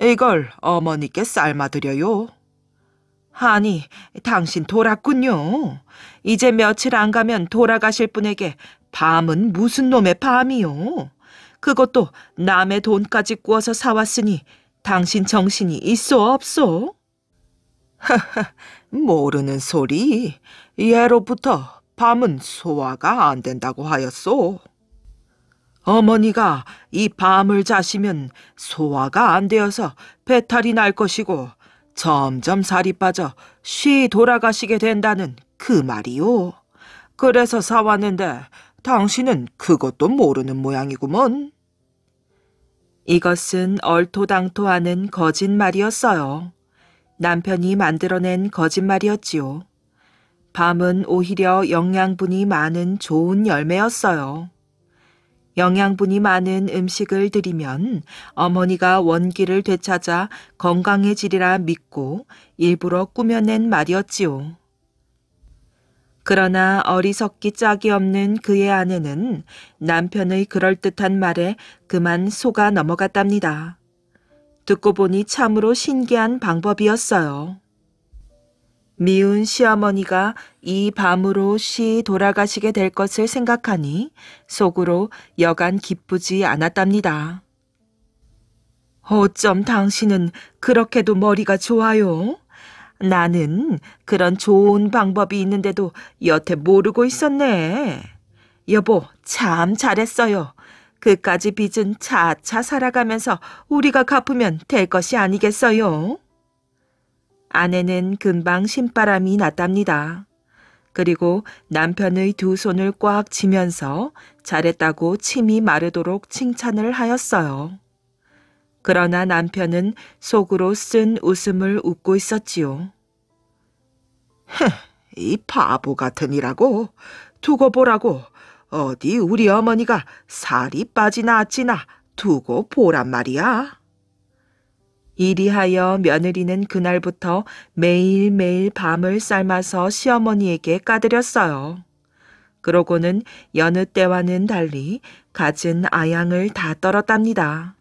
A: 이걸 어머니께 삶아드려요. 아니, 당신 돌았군요. 이제 며칠 안 가면 돌아가실 분에게 밤은 무슨 놈의 밤이요. 그것도 남의 돈까지 구워서 사왔으니 당신 정신이 있어 없어? 모르는 소리. 예로부터 밤은 소화가 안 된다고 하였소. 어머니가 이 밤을 자시면 소화가 안 되어서 배탈이 날 것이고 점점 살이 빠져 쉬 돌아가시게 된다는 그 말이오. 그래서 사왔는데 당신은 그것도 모르는 모양이구먼. 이것은 얼토당토하는 거짓말이었어요. 남편이 만들어낸 거짓말이었지요. 밤은 오히려 영양분이 많은 좋은 열매였어요. 영양분이 많은 음식을 드리면 어머니가 원기를 되찾아 건강해지리라 믿고 일부러 꾸며낸 말이었지요. 그러나 어리석기 짝이 없는 그의 아내는 남편의 그럴듯한 말에 그만 속아 넘어갔답니다. 듣고 보니 참으로 신기한 방법이었어요. 미운 시어머니가 이 밤으로 시 돌아가시게 될 것을 생각하니 속으로 여간 기쁘지 않았답니다. 어쩜 당신은 그렇게도 머리가 좋아요? 나는 그런 좋은 방법이 있는데도 여태 모르고 있었네. 여보, 참 잘했어요. 그까지 빚은 차차 살아가면서 우리가 갚으면 될 것이 아니겠어요? 아내는 금방 신바람이 났답니다. 그리고 남편의 두 손을 꽉 쥐면서 잘했다고 침이 마르도록 칭찬을 하였어요. 그러나 남편은 속으로 쓴 웃음을 웃고 있었지요. 흥, 이 바보 같으이라고 두고 보라고 어디 우리 어머니가 살이 빠지나 찌나 두고 보란 말이야. 이리하여 며느리는 그날부터 매일매일 밤을 삶아서 시어머니에게 까드렸어요. 그러고는 여느 때와는 달리 가진 아양을 다 떨었답니다.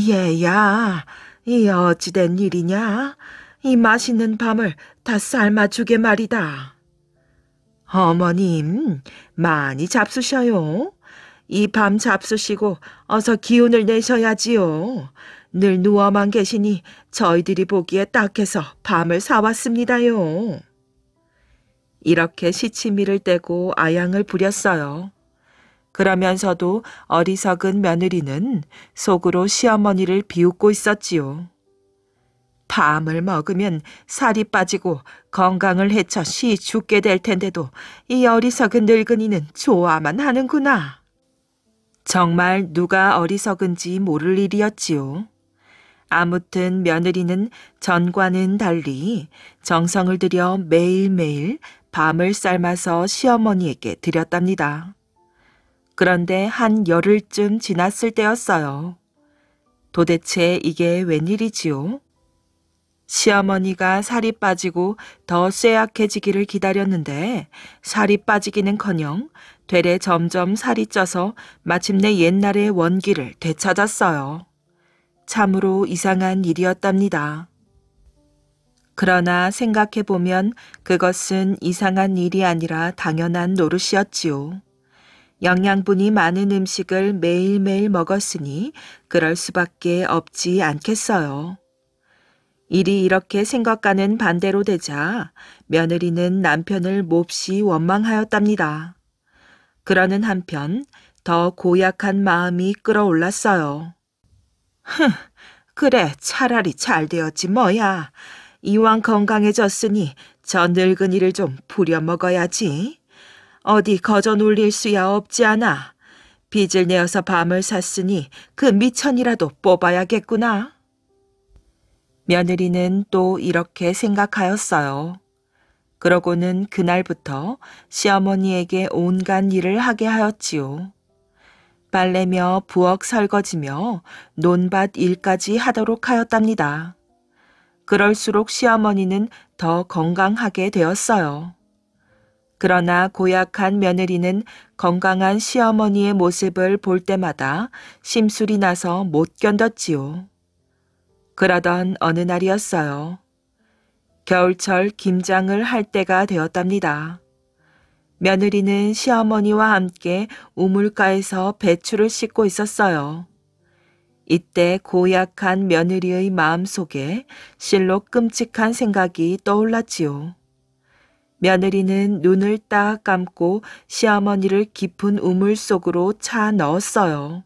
A: 얘야, 이 어찌된 일이냐? 이 맛있는 밤을 다 삶아주게 말이다. 어머님, 많이 잡수셔요. 이 밤 잡수시고 어서 기운을 내셔야지요. 늘 누워만 계시니 저희들이 보기에 딱해서 밤을 사왔습니다요. 이렇게 시치미를 떼고 아양을 부렸어요. 그러면서도 어리석은 며느리는 속으로 시어머니를 비웃고 있었지요. 밤을 먹으면 살이 빠지고 건강을 해쳐 시 죽게 될 텐데도 이 어리석은 늙은이는 좋아만 하는구나. 정말 누가 어리석은지 모를 일이었지요. 아무튼 며느리는 전과는 달리 정성을 들여 매일매일 밤을 삶아서 시어머니에게 드렸답니다. 그런데 한 열흘쯤 지났을 때였어요. 도대체 이게 웬일이지요? 시어머니가 살이 빠지고 더 쇠약해지기를 기다렸는데 살이 빠지기는커녕 되레 점점 살이 쪄서 마침내 옛날의 원기를 되찾았어요. 참으로 이상한 일이었답니다. 그러나 생각해보면 그것은 이상한 일이 아니라 당연한 노릇이었지요. 영양분이 많은 음식을 매일매일 먹었으니 그럴 수밖에 없지 않겠어요. 일이 이렇게 생각과는 반대로 되자 며느리는 남편을 몹시 원망하였답니다. 그러는 한편 더 고약한 마음이 끌어올랐어요. 흥, 그래, 차라리 잘 되었지 뭐야. 이왕 건강해졌으니 저 늙은이를 좀 부려먹어야지. 어디 거저 놀릴 수야 없지 않아. 빚을 내어서 밤을 샀으니 그 미천이라도 뽑아야겠구나. 며느리는 또 이렇게 생각하였어요. 그러고는 그날부터 시어머니에게 온갖 일을 하게 하였지요. 빨래며 부엌 설거지며 논밭 일까지 하도록 하였답니다. 그럴수록 시어머니는 더 건강하게 되었어요. 그러나 고약한 며느리는 건강한 시어머니의 모습을 볼 때마다 심술이 나서 못 견뎠지요. 그러던 어느 날이었어요. 겨울철 김장을 할 때가 되었답니다. 며느리는 시어머니와 함께 우물가에서 배추를 씻고 있었어요. 이때 고약한 며느리의 마음속에 실로 끔찍한 생각이 떠올랐지요. 며느리는 눈을 딱 감고 시어머니를 깊은 우물 속으로 차 넣었어요.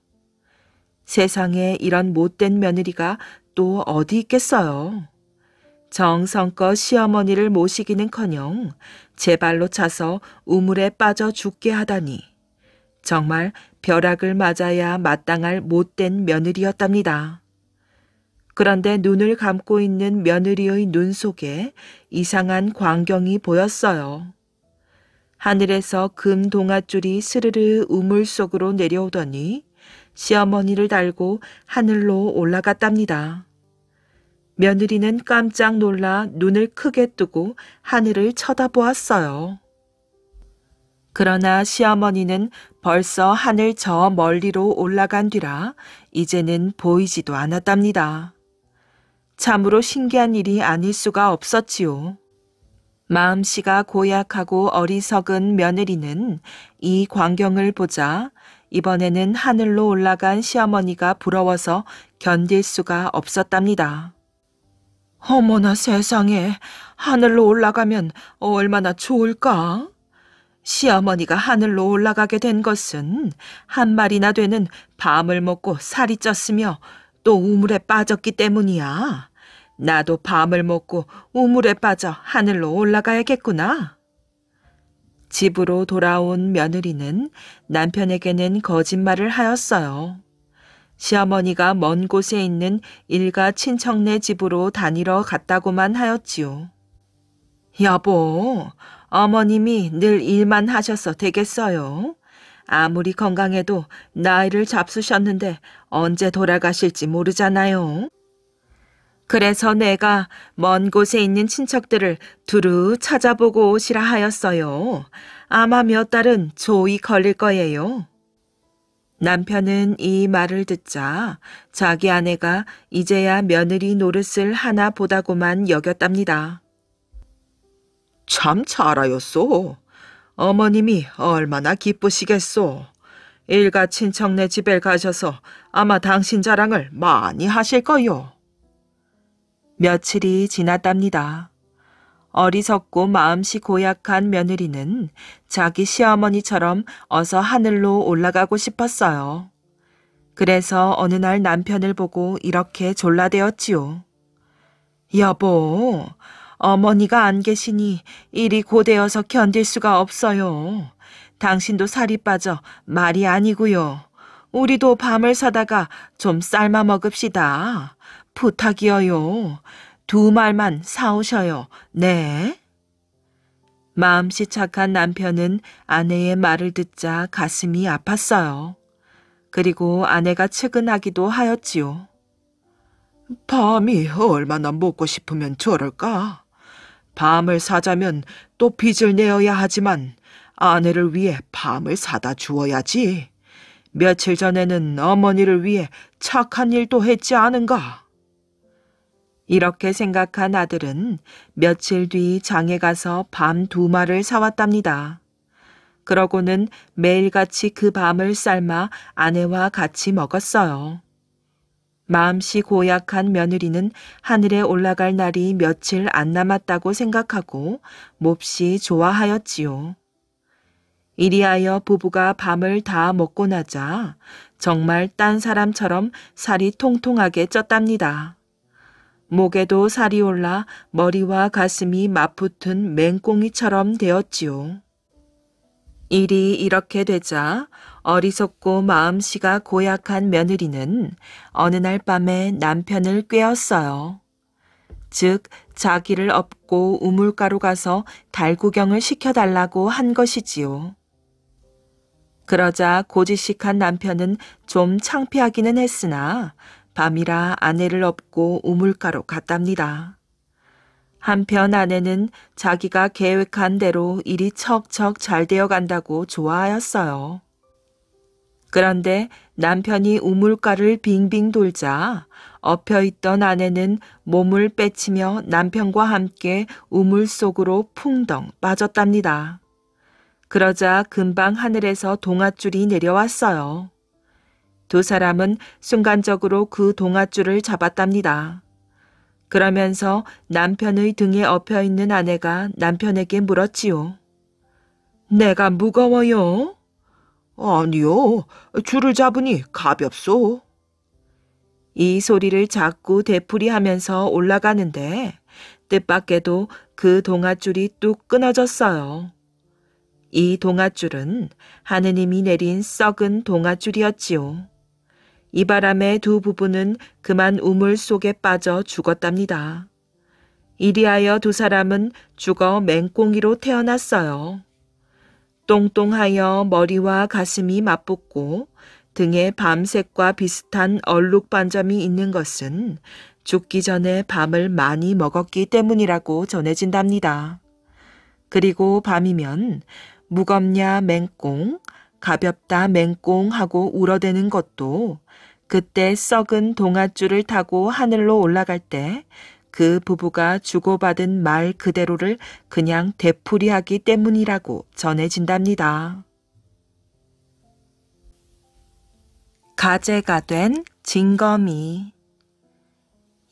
A: 세상에 이런 못된 며느리가 또 어디 있겠어요. 정성껏 시어머니를 모시기는커녕 제 발로 차서 우물에 빠져 죽게 하다니 정말 벼락을 맞아야 마땅할 못된 며느리였답니다. 그런데 눈을 감고 있는 며느리의 눈 속에 이상한 광경이 보였어요. 하늘에서 금 동아줄이 스르르 우물 속으로 내려오더니 시어머니를 달고 하늘로 올라갔답니다. 며느리는 깜짝 놀라 눈을 크게 뜨고 하늘을 쳐다보았어요. 그러나 시어머니는 벌써 하늘 저 멀리로 올라간 뒤라 이제는 보이지도 않았답니다. 참으로 신기한 일이 아닐 수가 없었지요. 마음씨가 고약하고 어리석은 며느리는 이 광경을 보자 이번에는 하늘로 올라간 시어머니가 부러워서 견딜 수가 없었답니다. 어머나 세상에, 하늘로 올라가면 얼마나 좋을까? 시어머니가 하늘로 올라가게 된 것은 한 마리나 되는 밤을 먹고 살이 쪘으며 또 우물에 빠졌기 때문이야. 나도 밤을 먹고 우물에 빠져 하늘로 올라가야겠구나. 집으로 돌아온 며느리는 남편에게는 거짓말을 하였어요. 시어머니가 먼 곳에 있는 일가 친척네 집으로 다니러 갔다고만 하였지요. 여보, 어머님이 늘 일만 하셔서 되겠어요. 아무리 건강해도 나이를 잡수셨는데 언제 돌아가실지 모르잖아요. 그래서 내가 먼 곳에 있는 친척들을 두루 찾아보고 오시라 하였어요. 아마 몇 달은 조이 걸릴 거예요. 남편은 이 말을 듣자 자기 아내가 이제야 며느리 노릇을 하나 보다고만 여겼답니다. 참 잘하였소. 어머님이 얼마나 기쁘시겠소. 일가 친척네 집에 가셔서 아마 당신 자랑을 많이 하실 거요. 며칠이 지났답니다. 어리석고 마음씨 고약한 며느리는 자기 시어머니처럼 어서 하늘로 올라가고 싶었어요. 그래서 어느 날 남편을 보고 이렇게 졸라대었지요. 여보, 어머니가 안 계시니 일이 고되어서 견딜 수가 없어요. 당신도 살이 빠져 말이 아니고요. 우리도 밤을 사다가 좀 삶아 먹읍시다. 부탁이어요. 두 말만 사오셔요. 네. 마음씨 착한 남편은 아내의 말을 듣자 가슴이 아팠어요. 그리고 아내가 측은하기도 하였지요. 밤이 얼마나 먹고 싶으면 저럴까? 밤을 사자면 또 빚을 내어야 하지만 아내를 위해 밤을 사다 주어야지. 며칠 전에는 어머니를 위해 착한 일도 했지 않은가? 이렇게 생각한 아들은 며칠 뒤 장에 가서 밤 두 마를 사왔답니다. 그러고는 매일같이 그 밤을 삶아 아내와 같이 먹었어요. 마음씨 고약한 며느리는 하늘에 올라갈 날이 며칠 안 남았다고 생각하고 몹시 좋아하였지요. 이리하여 부부가 밤을 다 먹고 나자 정말 딴 사람처럼 살이 통통하게 쪘답니다. 목에도 살이 올라 머리와 가슴이 맞붙은 맹꽁이처럼 되었지요. 일이 이렇게 되자 어리석고 마음씨가 고약한 며느리는 어느 날 밤에 남편을 꿰었어요. 즉 자기를 업고 우물가로 가서 달구경을 시켜달라고 한 것이지요. 그러자 고지식한 남편은 좀 창피하기는 했으나 밤이라 아내를 업고 우물가로 갔답니다. 한편 아내는 자기가 계획한 대로 일이 척척 잘 되어 간다고 좋아하였어요. 그런데 남편이 우물가를 빙빙 돌자 엎혀있던 아내는 몸을 빼치며 남편과 함께 우물 속으로 풍덩 빠졌답니다. 그러자 금방 하늘에서 동아줄이 내려왔어요. 두 사람은 순간적으로 그 동아줄을 잡았답니다. 그러면서 남편의 등에 엎여 있는 아내가 남편에게 물었지요. 내가 무거워요? 아니요. 줄을 잡으니 가볍소. 이 소리를 자꾸 되풀이하면서 올라가는데 뜻밖에도 그 동아줄이 뚝 끊어졌어요. 이 동아줄은 하느님이 내린 썩은 동아줄이었지요. 이 바람에 두 부부는 그만 우물 속에 빠져 죽었답니다. 이리하여 두 사람은 죽어 맹꽁이로 태어났어요. 똥똥하여 머리와 가슴이 맞붙고 등에 밤색과 비슷한 얼룩 반점이 있는 것은 죽기 전에 밤을 많이 먹었기 때문이라고 전해진답니다. 그리고 밤이면 무겁냐 맹꽁, 가볍다 맹꽁 하고 울어대는 것도 그때 썩은 동아줄을 타고 하늘로 올라갈 때 그 부부가 주고받은 말 그대로를 그냥 되풀이하기 때문이라고 전해진답니다. 가재가 된 징검이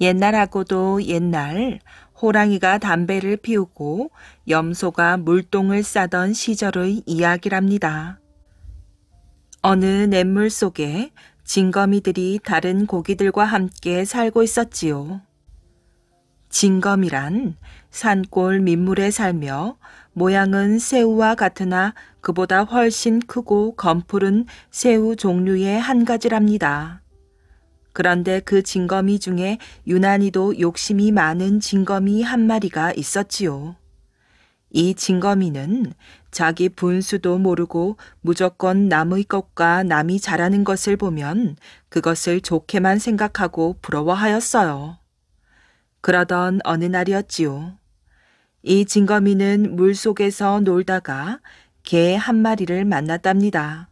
A: 옛날하고도 옛날 호랑이가 담배를 피우고 염소가 물동을 싸던 시절의 이야기랍니다. 어느 냇물 속에 징거미들이 다른 고기들과 함께 살고 있었지요. 징거미란 산골 민물에 살며 모양은 새우와 같으나 그보다 훨씬 크고 검푸른 새우 종류의 한 가지랍니다. 그런데 그 징거미 중에 유난히도 욕심이 많은 징거미 한 마리가 있었지요. 이징거미는 자기 분수도 모르고 무조건 남의 것과 남이 잘하는 것을 보면 그것을 좋게만 생각하고 부러워하였어요. 그러던 어느 날이었지요. 이징거미는물 속에서 놀다가 개 한 마리를 만났답니다.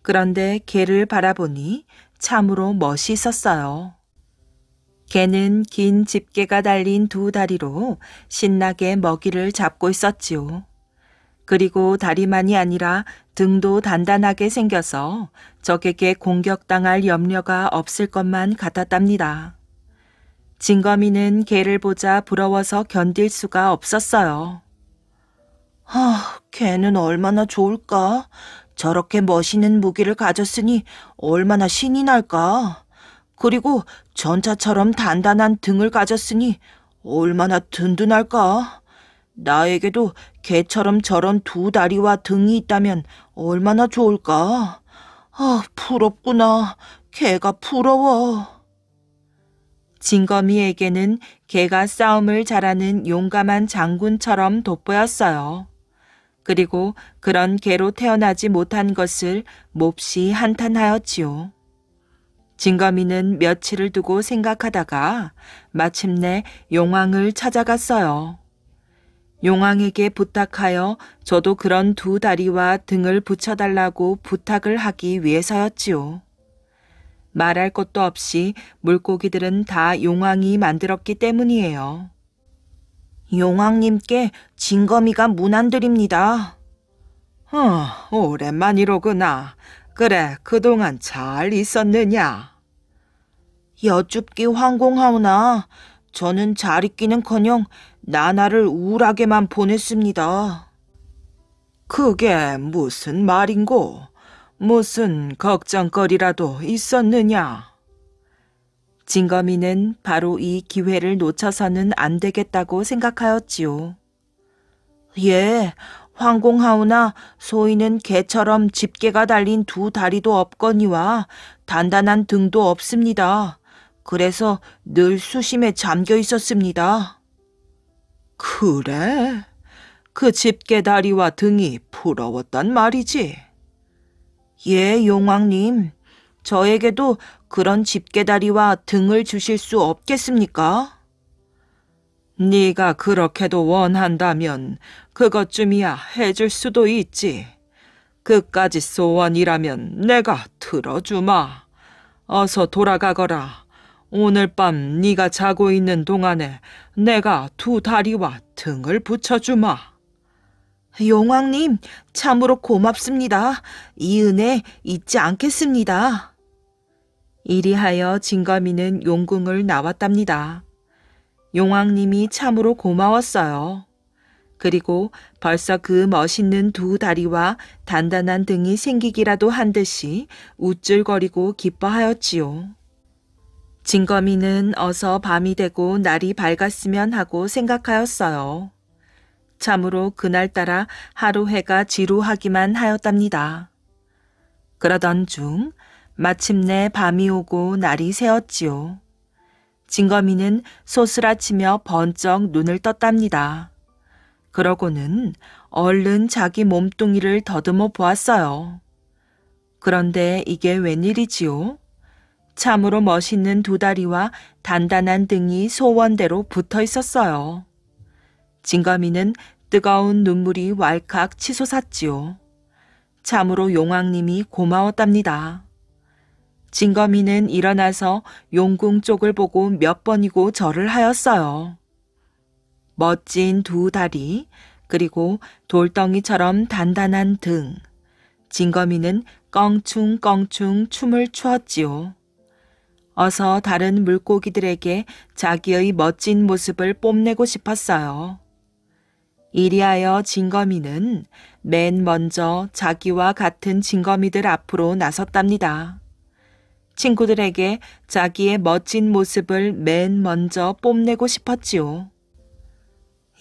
A: 그런데 개를 바라보니 참으로 멋 있었어요. 개는 긴 집게가 달린 두 다리로 신나게 먹이를 잡고 있었지요. 그리고 다리만이 아니라 등도 단단하게 생겨서 적에게 공격당할 염려가 없을 것만 같았답니다. 진거미는 개를 보자 부러워서 견딜 수가 없었어요. 아, 개는 얼마나 좋을까? 저렇게 멋있는 무기를 가졌으니 얼마나 신이 날까? 그리고 전차처럼 단단한 등을 가졌으니 얼마나 든든할까? 나에게도 개처럼 저런 두 다리와 등이 있다면 얼마나 좋을까? 아, 부럽구나. 개가 부러워. 진거미에게는 개가 싸움을 잘하는 용감한 장군처럼 돋보였어요. 그리고 그런 개로 태어나지 못한 것을 몹시 한탄하였지요. 진거미는 며칠을 두고 생각하다가 마침내 용왕을 찾아갔어요. 용왕에게 부탁하여 저도 그런 두 다리와 등을 붙여달라고 부탁을 하기 위해서였지요. 말할 것도 없이 물고기들은 다 용왕이 만들었기 때문이에요. 용왕님께 진거미가무난드립니다 어, 오랜만이로구나. 그래, 그동안 잘 있었느냐? 여쭙기 황공하오나 저는 잘 있기는커녕 나나를 우울하게만 보냈습니다. 그게 무슨 말인고? 무슨 걱정거리라도 있었느냐? 진거미는 바로 이 기회를 놓쳐서는 안 되겠다고 생각하였지요. 예, 황공하오나 소인은 개처럼 집게가 달린 두 다리도 없거니와 단단한 등도 없습니다. 그래서 늘 수심에 잠겨 있었습니다. 그래? 그 집게 다리와 등이 부러웠단 말이지. 예, 용왕님. 저에게도 그런 집게 다리와 등을 주실 수 없겠습니까? 네가 그렇게도 원한다면 그것쯤이야 해줄 수도 있지. 그까지 소원이라면 내가 들어주마. 어서 돌아가거라. 오늘 밤 네가 자고 있는 동안에 내가 두 다리와 등을 붙여주마. 용왕님, 참으로 고맙습니다. 이 은혜 잊지 않겠습니다. 이리하여 진검미는 용궁을 나왔답니다. 용왕님이 참으로 고마웠어요. 그리고 벌써 그 멋있는 두 다리와 단단한 등이 생기기라도 한 듯이 우쭐거리고 기뻐하였지요. 진거미는 어서 밤이 되고 날이 밝았으면 하고 생각하였어요. 참으로 그날따라 하루 해가 지루하기만 하였답니다. 그러던 중 마침내 밤이 오고 날이 새었지요. 진거미는 소스라치며 번쩍 눈을 떴답니다. 그러고는 얼른 자기 몸뚱이를 더듬어 보았어요. 그런데 이게 웬일이지요? 참으로 멋있는 두 다리와 단단한 등이 소원대로 붙어 있었어요. 진거미는 뜨거운 눈물이 왈칵 치솟았지요. 참으로 용왕님이 고마웠답니다. 진거미는 일어나서 용궁 쪽을 보고 몇 번이고 절을 하였어요. 멋진 두 다리, 그리고 돌덩이처럼 단단한 등. 진거미는 껑충껑충 춤을 추었지요. 어서 다른 물고기들에게 자기의 멋진 모습을 뽐내고 싶었어요. 이리하여 진거미는 맨 먼저 자기와 같은 진거미들 앞으로 나섰답니다. 친구들에게 자기의 멋진 모습을 맨 먼저 뽐내고 싶었지요.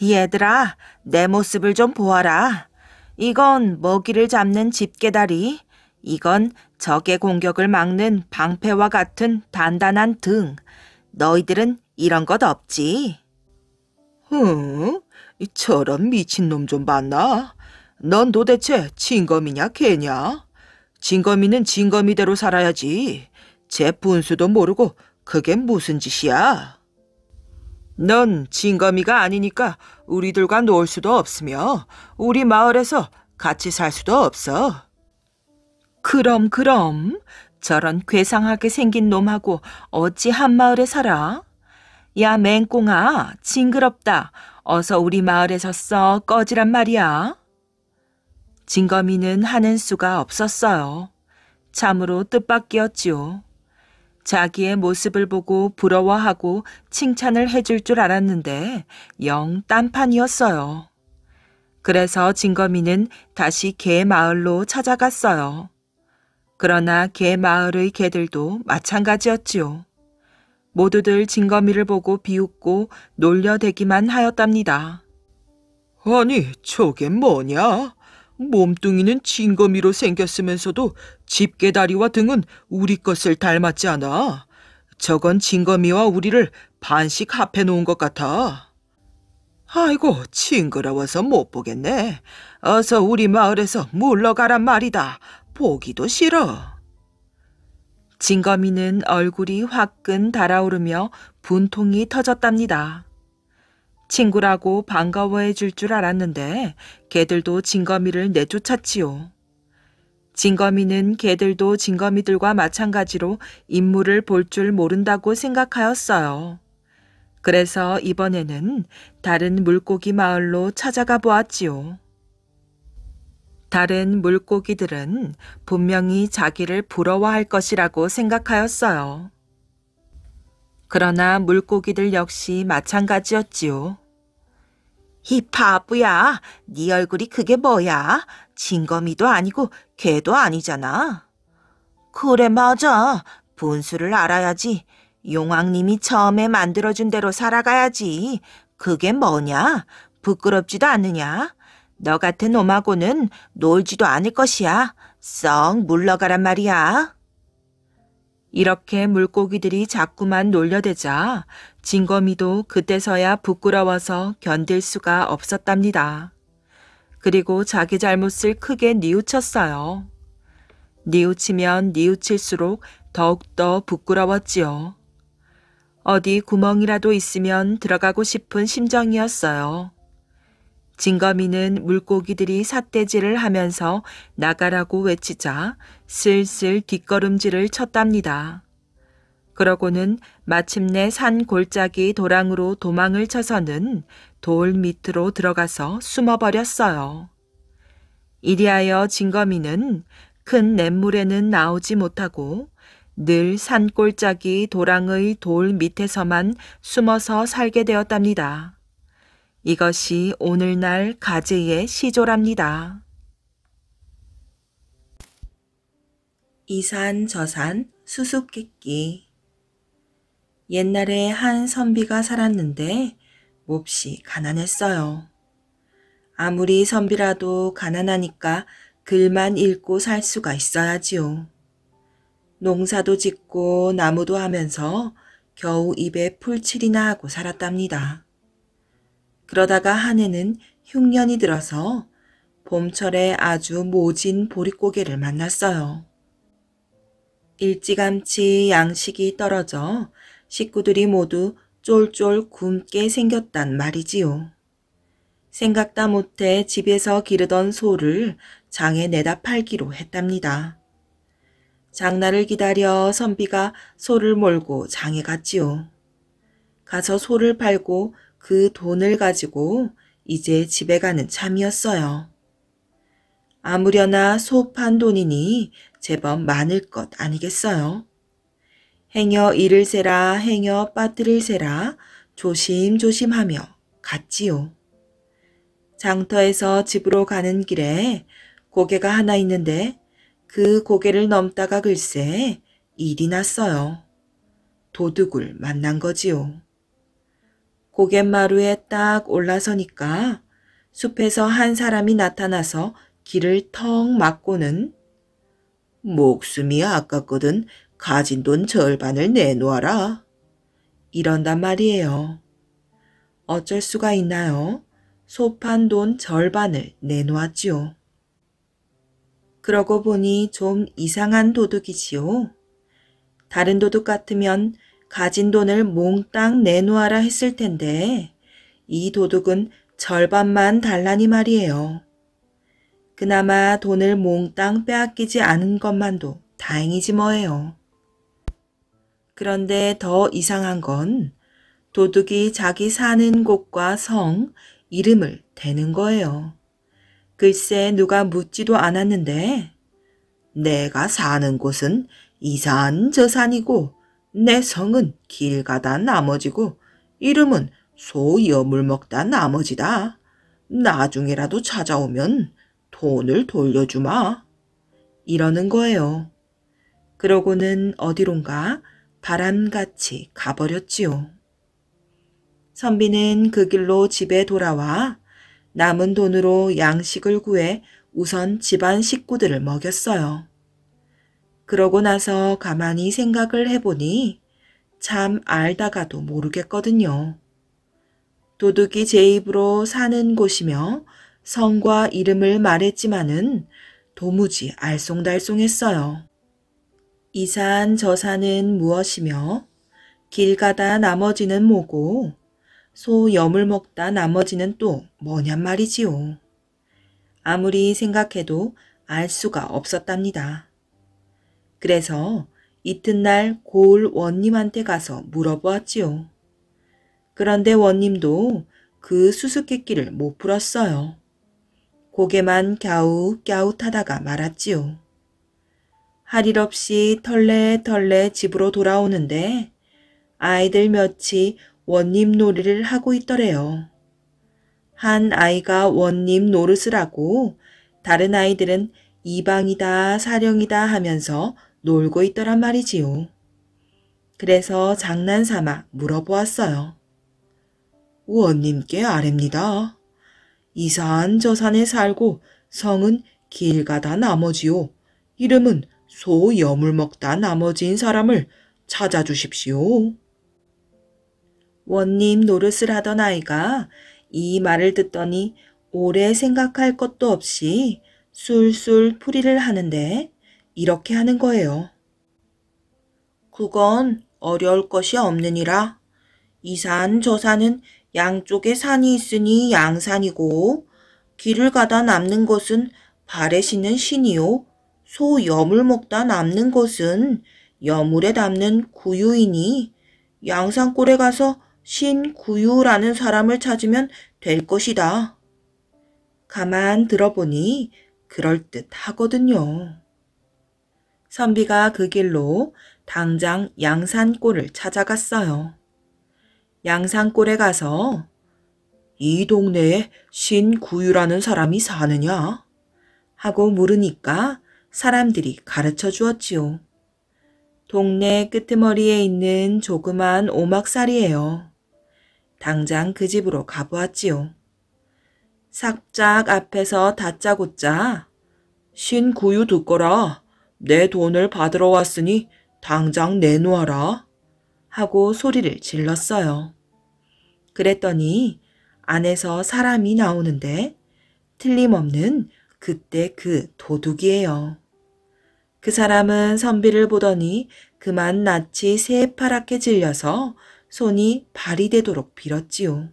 A: 얘들아, 내 모습을 좀 보아라. 이건 먹이를 잡는 집게다리, 이건 적의 공격을 막는 방패와 같은 단단한 등. 너희들은 이런 것 없지? 흥, 어? 저런 미친놈 좀 봤나? 넌 도대체 진검이냐 개냐? 진검이는 진검이대로 살아야지. 제 분수도 모르고 그게 무슨 짓이야? 넌 진검이가 아니니까 우리들과 놀 수도 없으며 우리 마을에서 같이 살 수도 없어. 그럼 그럼 저런 괴상하게 생긴 놈하고 어찌 한마을에 살아? 야 맹꽁아 징그럽다. 어서 우리 마을에서 써 꺼지란 말이야. 진거미는 하는 수가 없었어요. 참으로 뜻밖이었지요. 자기의 모습을 보고 부러워하고 칭찬을 해줄 줄 알았는데 영 딴판이었어요. 그래서 진거미는 다시 개 마을로 찾아갔어요. 그러나 개 마을의 개들도 마찬가지였지요. 모두들 진거미를 보고 비웃고 놀려대기만 하였답니다. 아니, 저게 뭐냐? 몸뚱이는 진거미로 생겼으면서도 집게다리와 등은 우리 것을 닮았지 않아. 저건 진거미와 우리를 반씩 합해 놓은 것 같아. 아이고, 징그러워서 못 보겠네. 어서 우리 마을에서 물러가란 말이다. 보기도 싫어. 진거미는 얼굴이 화끈 달아오르며 분통이 터졌답니다. 친구라고 반가워해 줄 줄 알았는데 개들도 진거미를 내쫓았지요. 진거미는 개들도 진거미들과 마찬가지로 인물을 볼 줄 모른다고 생각하였어요. 그래서 이번에는 다른 물고기 마을로 찾아가 보았지요. 다른 물고기들은 분명히 자기를 부러워할 것이라고 생각하였어요. 그러나 물고기들 역시 마찬가지였지요. 이 바보야, 네 얼굴이 그게 뭐야? 진거미도 아니고 개도 아니잖아. 그래 맞아. 분수를 알아야지. 용왕님이 처음에 만들어준 대로 살아가야지. 그게 뭐냐? 부끄럽지도 않느냐? 너 같은 놈하고는 놀지도 않을 것이야. 썩 물러가란 말이야. 이렇게 물고기들이 자꾸만 놀려대자 진거미도 그때서야 부끄러워서 견딜 수가 없었답니다. 그리고 자기 잘못을 크게 뉘우쳤어요. 뉘우치면 뉘우칠수록 더욱더 부끄러웠지요. 어디 구멍이라도 있으면 들어가고 싶은 심정이었어요. 징거미는 물고기들이 삿대질을 하면서 나가라고 외치자 슬슬 뒷걸음질을 쳤답니다. 그러고는 마침내 산 골짜기 도랑으로 도망을 쳐서는 돌 밑으로 들어가서 숨어버렸어요. 이리하여 징거미는큰 냇물에는 나오지 못하고 늘 산골짜기 도랑의 돌 밑에서만 숨어서 살게 되었답니다. 이것이 오늘날 가제의 시조랍니다. 이산 저산 수수께끼 옛날에 한 선비가 살았는데 몹시 가난했어요. 아무리 선비라도 가난하니까 글만 읽고 살 수가 있어야지요. 농사도 짓고 나무도 하면서 겨우 입에 풀칠이나 하고 살았답니다. 그러다가 한 해는 흉년이 들어서 봄철에 아주 모진 보릿고개를 만났어요. 일찌감치 양식이 떨어져 식구들이 모두 쫄쫄 굶게 생겼단 말이지요. 생각다 못해 집에서 기르던 소를 장에 내다 팔기로 했답니다. 장날을 기다려 선비가 소를 몰고 장에 갔지요. 가서 소를 팔고 그 돈을 가지고 이제 집에 가는 참이었어요. 아무려나 소판 돈이니 제법 많을 것 아니겠어요? 행여 이를 세라 행여 빠뜨릴 세라 조심조심하며 갔지요. 장터에서 집으로 가는 길에 고개가 하나 있는데 그 고개를 넘다가 글쎄 일이 났어요. 도둑을 만난 거지요. 고갯마루에 딱 올라서니까 숲에서 한 사람이 나타나서 길을 텅 막고는 목숨이 아깝거든 가진 돈 절반을 내놓아라. 이런단 말이에요. 어쩔 수가 있나요? 소판 돈 절반을 내놓았지요. 그러고 보니 좀 이상한 도둑이지요. 다른 도둑 같으면 가진 돈을 몽땅 내놓아라 했을 텐데 이 도둑은 절반만 달라니 말이에요. 그나마 돈을 몽땅 빼앗기지 않은 것만도 다행이지 뭐예요. 그런데 더 이상한 건 도둑이 자기 사는 곳과 성, 이름을 대는 거예요. 글쎄 누가 묻지도 않았는데 내가 사는 곳은 이산저 산이고 내 성은 길 가다 나머지고 이름은 소이어 물 먹다 나머지다. 나중에라도 찾아오면 돈을 돌려주마. 이러는 거예요. 그러고는 어디론가 바람같이 가버렸지요. 선비는 그 길로 집에 돌아와 남은 돈으로 양식을 구해 우선 집안 식구들을 먹였어요. 그러고 나서 가만히 생각을 해보니 참 알다가도 모르겠거든요. 도둑이 제 입으로 사는 곳이며 성과 이름을 말했지만은 도무지 알쏭달쏭했어요. 이산저 산은 무엇이며 길 가다 나머지는 뭐고 소 염을 먹다 나머지는 또 뭐냔 말이지요. 아무리 생각해도 알 수가 없었답니다. 그래서 이튿날 고을 원님한테 가서 물어보았지요. 그런데 원님도 그 수수께끼를 못 풀었어요. 고개만 갸우갸웃하다가 말았지요. 할 일 없이 털레털레 집으로 돌아오는데 아이들 몇이 원님 놀이를 하고 있더래요. 한 아이가 원님 노릇을 하고 다른 아이들은 이방이다 사령이다 하면서 놀고 있더란 말이지요. 그래서 장난삼아 물어보았어요. 원님께 아랩니다. 이산저 산에 살고 성은 길가다 나머지요. 이름은 소 염을 먹다 나머지인 사람을 찾아주십시오. 원님 노릇을 하던 아이가 이 말을 듣더니 오래 생각할 것도 없이 술술 풀이를 하는데 이렇게 하는 거예요. 그건 어려울 것이 없느니라. 이 산, 저 산은 양쪽에 산이 있으니 양산이고, 길을 가다 남는 것은 발에 신는 신이요. 소 여물 먹다 남는 것은 여물에 담는 구유이니, 양산골에 가서 신 구유라는 사람을 찾으면 될 것이다. 가만 들어보니 그럴듯 하거든요. 선비가 그 길로 당장 양산골을 찾아갔어요. 양산골에 가서 이 동네에 신구유라는 사람이 사느냐? 하고 물으니까 사람들이 가르쳐 주었지요. 동네 끄트머리에 있는 조그만 오막살이에요. 당장 그 집으로 가보았지요. 삭작 앞에서 다짜고짜 신구유 듣거라 내 돈을 받으러 왔으니 당장 내놓아라. 하고 소리를 질렀어요. 그랬더니 안에서 사람이 나오는데 틀림없는 그때 그 도둑이에요. 그 사람은 선비를 보더니 그만 낯이 새파랗게 질려서 손이 발이 되도록 빌었지요.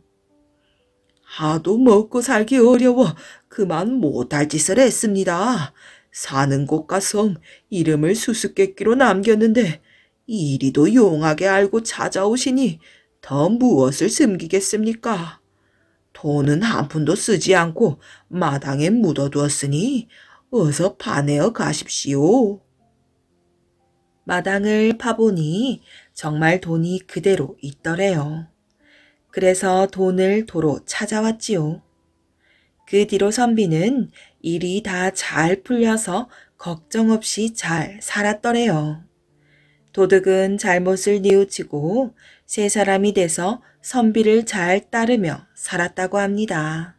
A: 하도 먹고 살기 어려워 그만 못할 짓을 했습니다. 사는 곳가서 이름을 수수께끼로 남겼는데 이리도 용하게 알고 찾아오시니 더 무엇을 숨기겠습니까? 돈은 한 푼도 쓰지 않고 마당에 묻어두었으니 어서 파내어 가십시오. 마당을 파보니 정말 돈이 그대로 있더래요. 그래서 돈을 도로 찾아왔지요. 그 뒤로 선비는 일이 다 잘 풀려서 걱정 없이 잘 살았더래요. 도둑은 잘못을 뉘우치고 세 사람이 돼서 선비를 잘 따르며 살았다고 합니다.